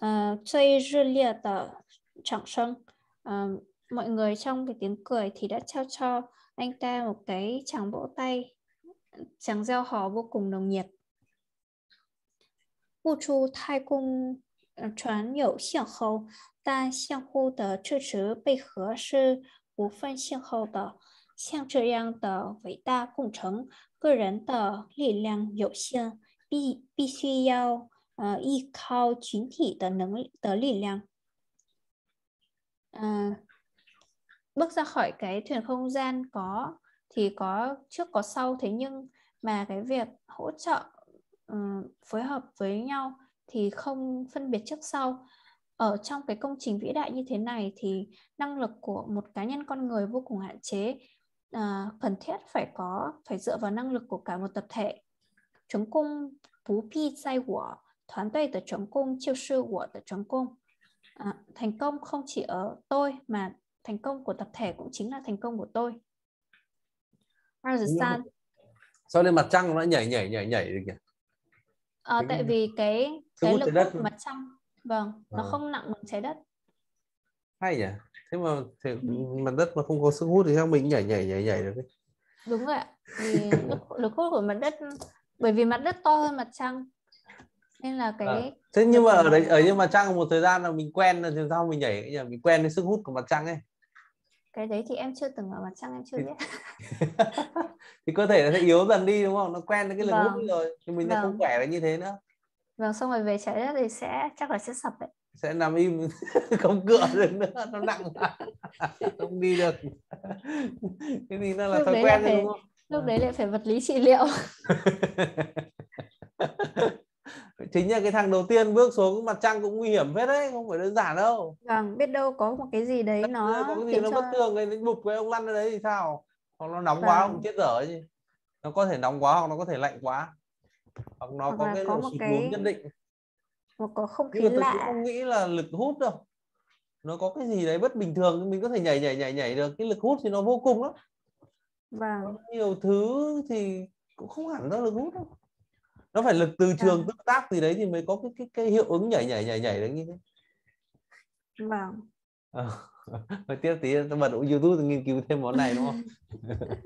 呃最热烈的掌声。嗯、呃，mọi người trong cái tiếng cười thì đã trao cho anh ta một cái tràng vỗ tay, tràng gieo hò vô cùng nồng nhiệt. Vũ trụ thái cung 船有信号，但相互的支持配合是无分信号的。像这样的伟大工程，个人的力量有限，必必须要呃依靠群体的能的力量。嗯、呃，ờ, bước ra khỏi cái thuyền không gian có thì có trước có sau thế nhưng mà cái việc hỗ trợ um, phối hợp với nhau thì không phân biệt trước sau ở trong cái công trình vĩ đại như thế này thì năng lực của một cá nhân con người vô cùng hạn chế à, cần thiết phải có phải dựa vào năng lực của cả một tập thể. cung cung phú pi sai sư của 成功不必在我，团队的成功就是我的成功。À, thành công không chỉ ở tôi mà thành công của tập thể cũng chính là thành công của tôi understand sao lên mặt trăng nó nhảy nhảy nhảy nhảy được nhỉ à, tại vì cái cái lực đất mặt trăng vâng à. nó ờ. không nặng bằng trái đất hay nhỉ thế mà thì mặt đất mà không có sức hút thì sao mình nhảy nhảy nhảy nhảy được ấy? đúng rồi ạ lực, hút của mặt đất bởi vì mặt đất to hơn mặt trăng nên là cái à. thế nhưng mà ở đấy ở nhưng mà trăng một thời gian là mình quen là làm sao mình nhảy nhỉ mình quen với sức hút của mặt trăng ấy cái đấy thì em chưa từng ở mặt trăng em chưa biết thì cơ thể nó sẽ yếu dần đi đúng không nó quen với cái lực vâng. hút rồi thì mình vâng. không khỏe là như thế nữa vâng xong rồi về trái đất thì sẽ chắc là sẽ sập đấy sẽ nằm im không cựa được nữa nó nặng không đi được cái gì nó là lúc thói quen phải, đúng không lúc đấy vâng. lại phải vật lý trị liệu chính là cái thằng đầu tiên bước xuống mặt trăng cũng nguy hiểm hết đấy không phải đơn giản đâu vâng biết đâu có một cái gì đấy nó có cái gì nó cho... bất thường cái bụp cái ông lăn ra đấy thì sao hoặc nó nóng vâng. quá không chết dở gì nó có thể nóng quá hoặc nó có thể lạnh quá hoặc nó hoặc có cái có một cái... nhất định một có không khí lạ không nghĩ là lực hút đâu nó có cái gì đấy bất bình thường mình có thể nhảy nhảy nhảy nhảy được cái lực hút thì nó vô cùng lắm vâng. nhiều thứ thì cũng không hẳn nó lực hút đâu nó phải lực từ trường à. tương tác gì đấy thì mới có cái cái, cái hiệu ứng nhảy nhảy nhảy nhảy đấy như thế vâng à, và tiếp tí bật youtube nghiên cứu thêm món này đúng không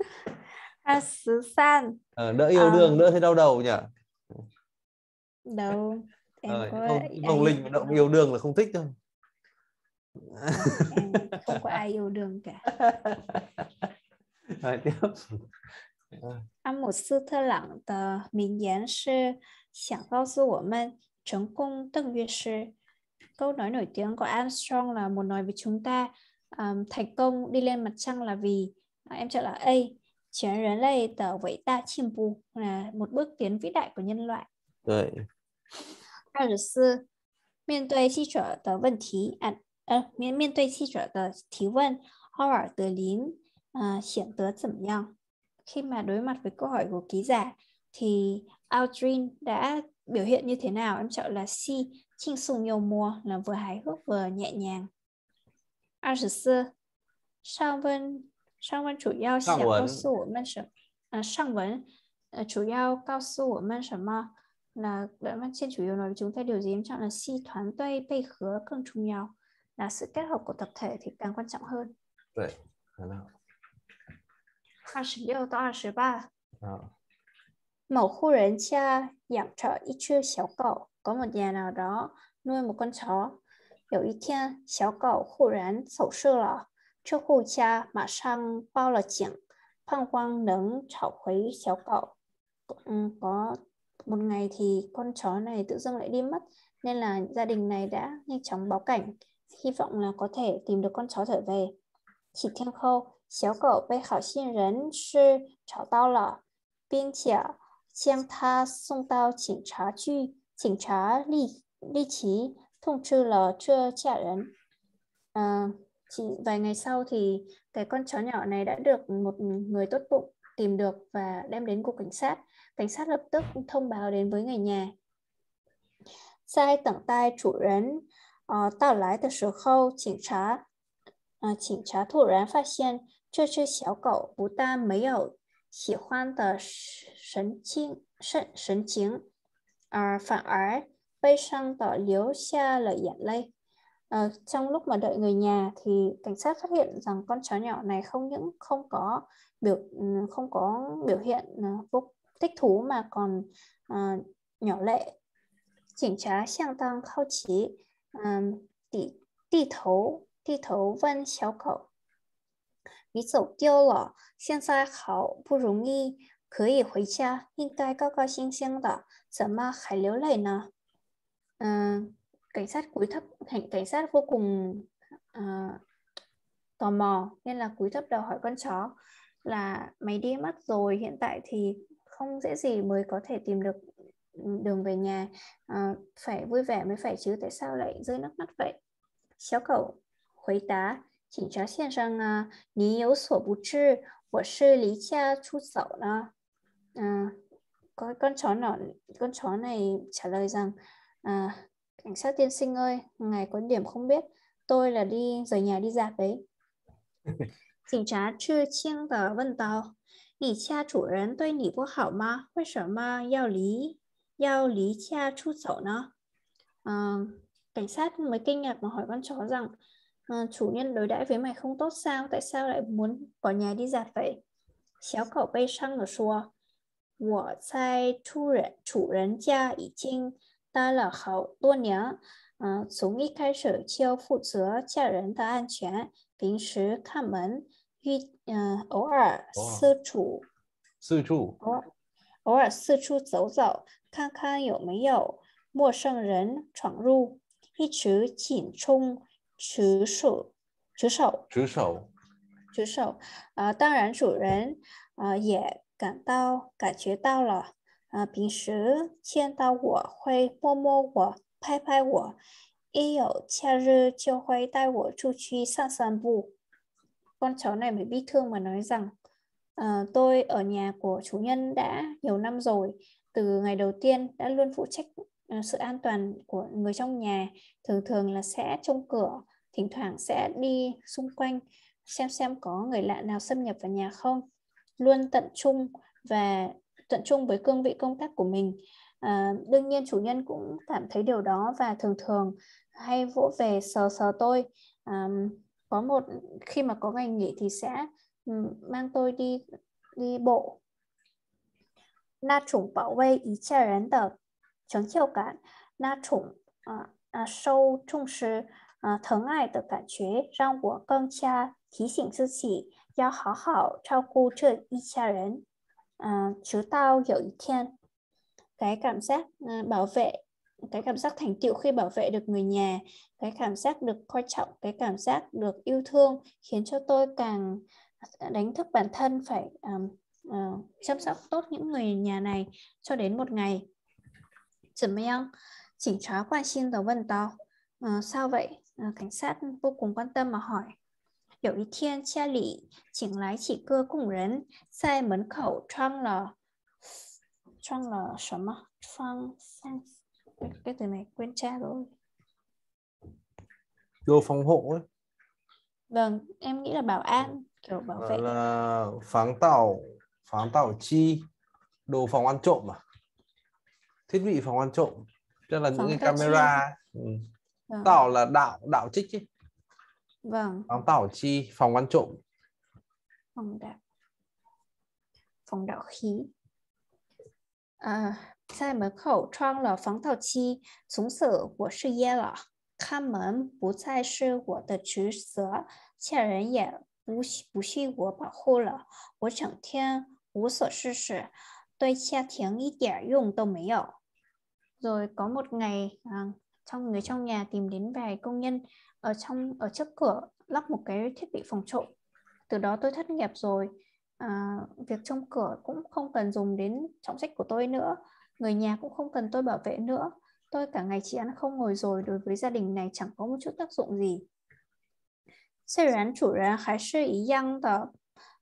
à, sứ san à, đỡ yêu à. đương đỡ thấy đau đầu nhỉ đâu ờ, em à, có Hồng Linh mà động yêu đương là không thích thôi không có ai yêu đương cả rồi tiếp 阿姆斯特朗的名言是想告诉我们，成功等于是 câu nói nổi tiếng của Armstrong là muốn nói với chúng ta um, thành công đi lên mặt trăng là vì à, em chọn là A chuyển nhân loại tờ vậy ta chim phục là một bước tiến vĩ đại của nhân loại. Đấy. 24. Miên tuệ chi trở tờ vấn thí à, à, miên miên tuệ chi trở tờ thí vấn, Howard 德林啊、呃、显得怎么样？khi mà đối mặt với câu hỏi của ký giả thì Aldrin đã biểu hiện như thế nào? Em chọn là C, chinh sùng nhiều mùa là vừa hài hước vừa nhẹ nhàng. 24. À, Sang Vân, Sang Vân chủ yếu 想告诉我们什么？呃，上文呃主要告诉我们什么？là đoạn văn trên chủ yếu nói với chúng ta điều gì em chọn là si thoáng tây bây hứa càng chung nhau là sự kết hợp của tập thể thì càng quan trọng hơn. 对，很好。二十六到二十八。À. Một khu rừng cha 养着一只小狗，có một nhà nào đó nuôi một con chó. một ngày thì con chó này tự dưng lại đi mất, nên là gia đình này đã nhanh chóng báo cảnh, hy vọng là có thể tìm được con chó trở về. Chỉ thêm Khâu 小狗被好心人士找到了，并且将它送到警察局。警察立立即 thông 知 là chưa trả À, chỉ vài ngày sau thì cái con chó nhỏ này đã được một người tốt bụng tìm được và đem đến cục cảnh sát. Cảnh sát lập tức thông báo đến với người nhà. Sai tận tay chủ nhân uh, tao lái từ sở khâu, cảnh sát hiện. 这只小狗不但没有喜欢的神经神神情，而反而悲伤的流下了眼泪. À, trong lúc mà đợi người nhà thì cảnh sát phát hiện rằng con chó nhỏ này không những không có biểu ừ, không có biểu hiện ờ, vô thích thú mà còn à, nhỏ lệ. Cảnh sát 相当好奇，嗯，低低头低头问小狗你走丢了，现在好不容易可以回家，应该高高兴兴的，怎么还流泪呢？嗯、呃，cảnh sát cúi thấp, cảnh cảnh sát vô cùng tò mò nên là cúi thấp đầu hỏi con chó là mày đi mất rồi, hiện tại thì không dễ gì mới có thể tìm được đường về nhà, uh, phải vui vẻ mới phải chứ tại sao lại rơi nước mắt vậy? cháu cậu khuấy tá à, 警察先生啊，你有所不知，我是离家出走了。À, con con chó nọ con chó này trả lời rằng à, cảnh sát tiên sinh ơi ngài có điểm không biết tôi là đi rời nhà đi dạp đấy Cảnh sát chưa chiêng tờ vân tàu Nỉ cha chủ rấn tôi nỉ bố hảo mà Quay sở mà giao lý Giao lý cha chút sổ nó à, Cảnh sát mới kinh ngạc mà hỏi con chó rằng à, chủ nhân đối đãi với mày không tốt sao tại sao lại muốn bỏ nhà đi giặt vậy Xiao cậu bay sang ở xua ờ, ờ, 我在主人主人家已经待了好多年，嗯、呃，从一开始就负责家人的安全，平时看门，遇嗯、呃、偶尔四处四处偶偶尔四处走走，看看有没有陌生人闯入，一直紧冲持手，持手，持手，持手。啊、呃，当然主人啊、呃、也感到感觉到了。啊、呃，平时见到我会摸摸我，拍拍我，一有假日就会带我出去散散步。Con chó này mới biết thương mà nói rằng à, tôi ở nhà của chủ nhân đã nhiều năm rồi, từ ngày đầu tiên đã luôn phụ trách Ờ, sự an toàn của người trong nhà thường thường là sẽ trông cửa thỉnh thoảng sẽ đi xung quanh xem xem có người lạ nào xâm nhập vào nhà không luôn tận trung và tận trung với cương vị công tác của mình à, đương nhiên chủ nhân cũng cảm thấy điều đó và thường thường hay vỗ về sờ sờ tôi à, có một khi mà có ngày nghỉ thì sẽ ừ, mang tôi đi đi bộ 那种保卫一切人的成就感、那种啊啊受重视啊疼爱的感觉，让我更加提醒自己要好好照顾这一家人。嗯、啊，直到有一天，cái cảm giác thành tựu khi bảo vệ được người nhà, cái cảm giác được coi trọng, cái cảm giác được yêu thương khiến cho tôi càng đánh thức bản thân phải um, uh, chăm sóc tốt những người nhà này cho đến một ngày 怎么样？警察关心的问道。嗯、呃，sao vậy？呃，cảnh sát vô cùng quan tâm mà hỏi. 有一天，家里请来几个工人，在门口穿了穿了什么？穿三，cái từ này quên cha rồi. Vô phòng hộ ấy. Vâng, em nghĩ là bảo an, kiểu bảo vệ. Là phán tạo, phán tạo chi, đồ phòng ăn trộm à? thiết bị phòng ăn trộm tức là những cái camera ừ. Vâng. tảo là đạo đạo trích ấy. vâng phòng tảo chi phòng ăn trộm phòng đạo phòng đạo khí à, 在门口装了防盗器，从此我失业了。看门不再是我的职责，家人也不不需我保护了。我整天无所事事，对家庭一点用都没有。rồi có một ngày à, trong người trong nhà tìm đến vài công nhân ở trong ở trước cửa lắp một cái thiết bị phòng trộm từ đó tôi thất nghiệp rồi à, việc trông cửa cũng không cần dùng đến trọng trách của tôi nữa người nhà cũng không cần tôi bảo vệ nữa tôi cả ngày chỉ ăn không ngồi rồi đối với gia đình này chẳng có một chút tác dụng gì 虽然主人还是一样的，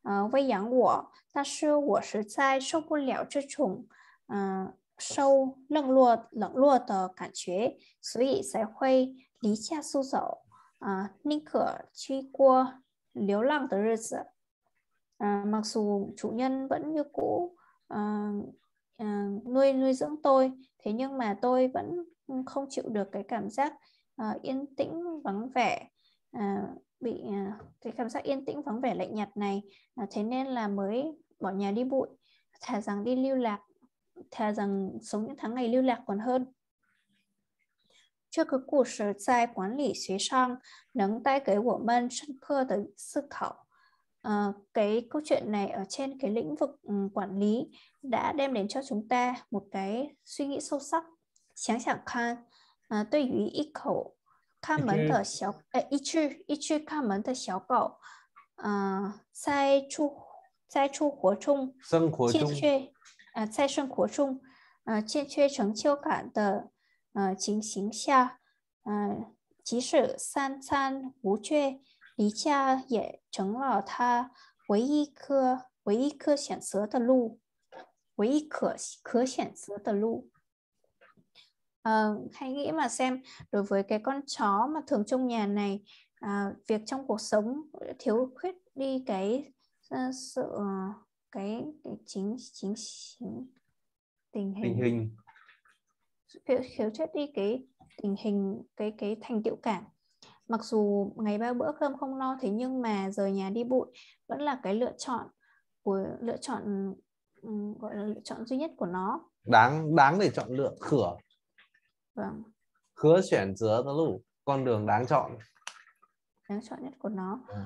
呃，喂养我，但是我实在受不了这种，嗯、呃，sâu 冷落冷落的感觉，所以才会离家出走啊，宁可去过流浪的日子。À, mặc dù chủ nhân vẫn như cũ à，nuôi nuôi dưỡng tôi, thế nhưng mà tôi vẫn không chịu được cái cảm giác à, yên tĩnh vắng vẻ, à, bị à, cái cảm giác yên tĩnh vắng vẻ lạnh nhạt này. À, thế nên là mới bỏ nhà đi bụi, thà rằng đi lưu lạc thà rằng sống những tháng ngày lưu lạc còn hơn. 这个故事在管理学上能带给我们深刻的思考。À, cái câu chuyện này ở trên cái lĩnh vực ừ, quản lý đã đem đến cho chúng ta một cái suy nghĩ sâu sắc. sai sai 想想看，啊、呃，对于一口看门的小，呃，一只一只看门的小狗，嗯、呃，在出在出活中，生活中欠缺呃在生活中呃欠缺成就感的呃情形下，呃即使三餐无缺，离家也成了他唯一可唯一可选择的路，唯一可可选择的路。Uh, hãy nghĩ mà xem đối với cái con chó mà thường trong nhà này à việc trong cuộc sống thiếu khuyết đi cái uh, sự uh, cái, cái chính chính chính tình hình tình hình khiếu, khiếu chết đi cái tình hình cái cái thành tiệu cảm mặc dù ngày ba bữa cơm không no thế nhưng mà rời nhà đi bụi vẫn là cái lựa chọn của lựa chọn gọi là lựa chọn duy nhất của nó đáng đáng để chọn lựa khửa vâng khứa chuyển giữa tớ lũ con đường đáng chọn đáng chọn nhất của nó vâng.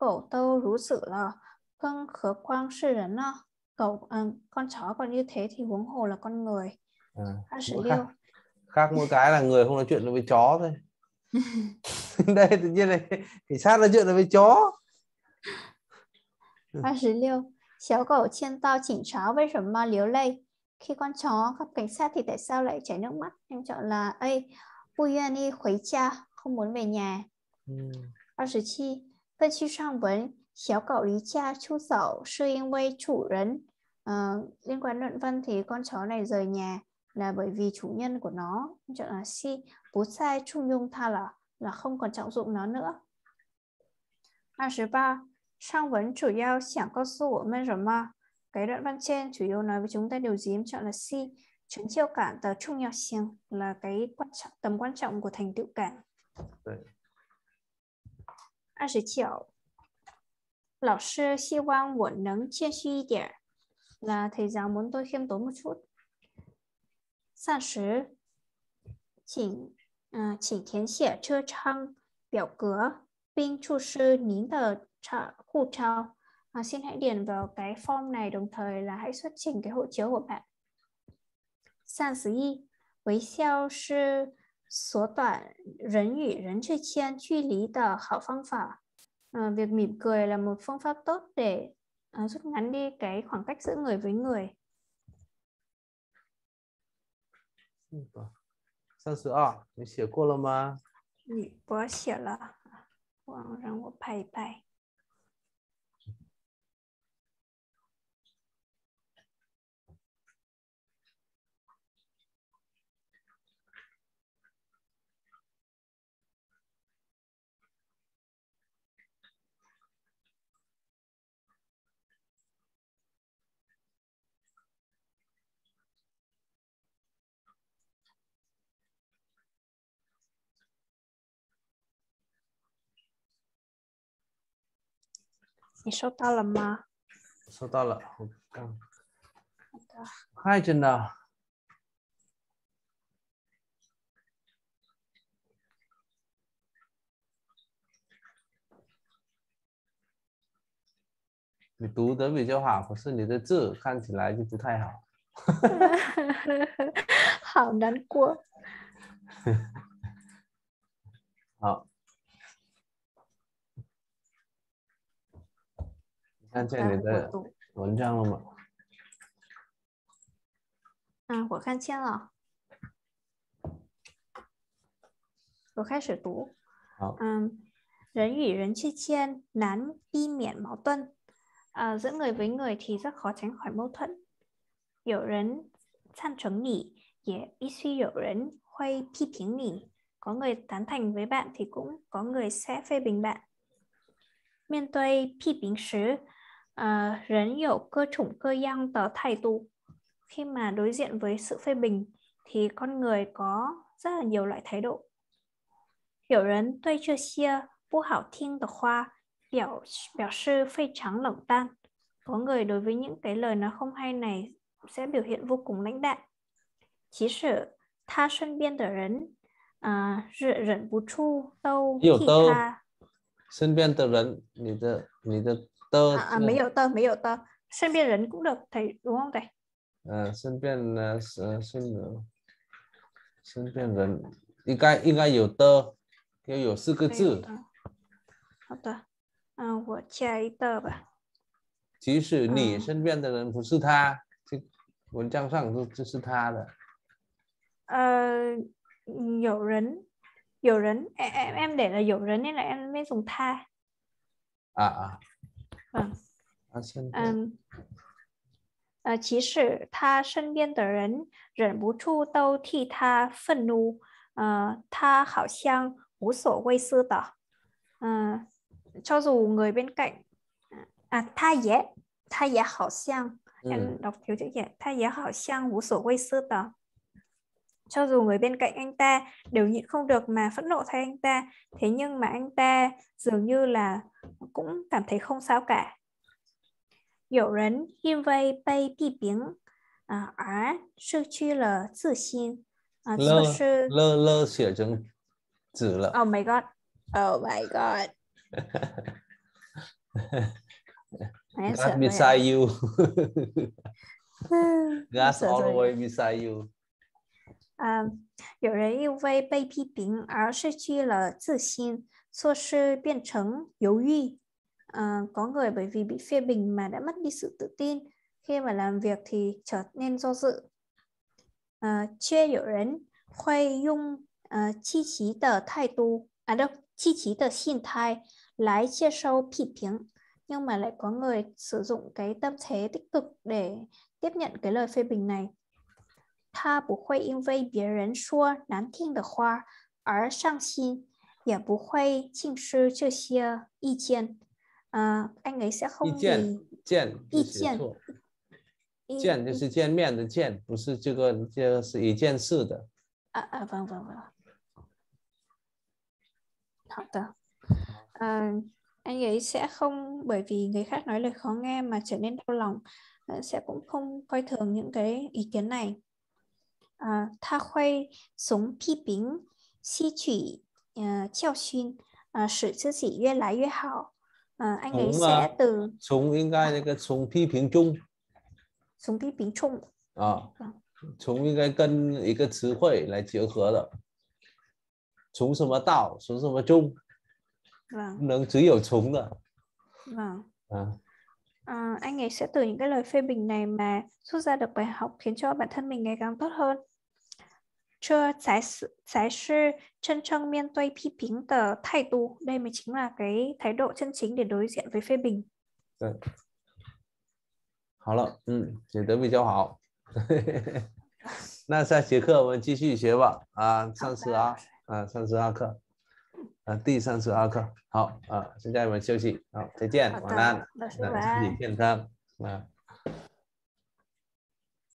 khổ tâu rú sự là 更何况是人呢？Cậu, à, con chó còn như thế thì huống hồ là con người. À, 26. Khác, khác mỗi cái là người không nói chuyện được với chó thôi. Đây tự nhiên này cảnh sát nói chuyện được với chó. 26. 小狗见到警察为什么流泪? Khi con chó gặp cảnh sát thì tại sao lại chảy nước mắt? Em chọn là khuấy cha không muốn về nhà. 27. Ừ. Phân chi sang vấn 小狗离家出走是因为 chủ 人. À, liên quan luận văn thì con chó này rời nhà là bởi vì chủ nhân của nó chọn là si bố sai trung dung tha là là không còn trọng dụng nó nữa. 23. Sang vấn chủ yếu chẳng có su của men rồi mà. Cái đoạn văn trên chủ yếu nói với chúng ta điều gì em chọn là si. Chứng chiêu cản tờ trung yếu xiang là cái quan trọng, tầm quan trọng của thành tựu cản. 29. 老师希望我能谦虚一点，那非让我都常感不出。老师，请嗯，请填写车窗表格，并出示您的差护照。啊，请在的护照。来请请给护照。啊，请填写在表格的护照。啊，的 à, việc mỉm cười là một phương pháp tốt để à, rút ngắn đi cái khoảng cách giữa người với người 三十二，你写过了吗？你我写了，我让我拍一拍。你收到了吗？收到了，我刚好的。太真的。你读的比较好，可是你的字看起来就不太好。好难过。好。看见你的文章了吗？嗯，我看见了，我开始读。好，嗯，人与人之间难避免矛盾，啊，giữa à, à? ờ. à, người với người thì rất khó tránh khỏi mâu thuẫn. Có người tán thành với bạn thì cũng có người sẽ phê bình bạn. Miền tôi phê bình sứ à, 人有各种各样的态度 khi mà đối diện với sự phê bình thì con người có rất là nhiều loại thái độ. Hiểu 人对这些不好听的话表表示非常冷淡. Có người đối với những cái lời nó không hay này sẽ biểu hiện vô cùng lãnh đạm. Chỉ sử, tha sân biên tờ rấn, à, rẫn bù chu, đâu, thị tha. Sân biên tờ rấn, 你的,你的 tơ à, à, mấy hiệu tơ mấy hiệu tơ sân biên 人 cũng được thầy đúng không thầy à, sân biên sân sân biên 人应该应该有的要有四个字好的嗯、啊、我加一的吧即使你身边的人不是他，这、嗯、文章上这这是他的。呃，有人，有人，em em để là 有人 nên là em mới dùng tha. À à. 嗯，嗯，呃，其实他身边的人忍不住都替他愤怒，呃，他好像无所谓似的，呃，虽我人边改，啊，他也，他也好像，嗯，老刘就也，他也好像无所谓似的。Cho dù người bên cạnh anh ta đều nhịn không được mà phẫn nộ thay anh ta, thế nhưng mà anh ta dường như là cũng cảm thấy không sao cả. Có người vì bị bị bệnh à, sự chi là tự tin. À, lơ, lơ, lơ, xỉa chứng tử lợ. Oh my god. Oh my god. God beside you. God's always beside you. 啊、呃，有人因为被批评而失去了自信，做事变成犹豫。À, uh, có người bởi vì bị phê bình mà đã mất đi sự tự tin khi mà làm việc thì trở nên do dự. À, chưa có người 会用呃积极的态度啊，đâu chi trí tờ xin thai à, lái chia sâu phê bình, nhưng mà lại có người sử dụng cái tâm thế tích cực để tiếp nhận cái lời phê bình này 他不会因为别人说难听的话而伤心，也不会净吃这些意见。嗯，angry sẽ h ô 意见意见，见就是见面的见，不是这个这个是一件事的。啊啊，不不不，好的。嗯，angry sẽ không bởi vì người khác nói lời khó nghe mà trở nên đau lòng，sẽ cũng không coi thường những cái ý kiến này。呃，他会从批评吸取呃教训，呃，使自己越来越好。呃，应该从应该那个从批评中，从批评中啊，从应该跟一个词汇来结合的，从什么道，从什么中，不能只有从的。啊啊。à, anh ấy sẽ từ những cái lời phê bình này mà rút ra được bài học khiến cho bản thân mình ngày càng tốt hơn. chưa chân miên tuy đây mới chính là cái thái độ chân chính để đối diện với phê bình. 对，好了，嗯，你德比较好。那下节课我们继续学吧。啊，上次啊，啊，上次阿、啊、课。啊，第三十二课，好啊，现在我们休息，好，再见，晚安，那身体健康，啊。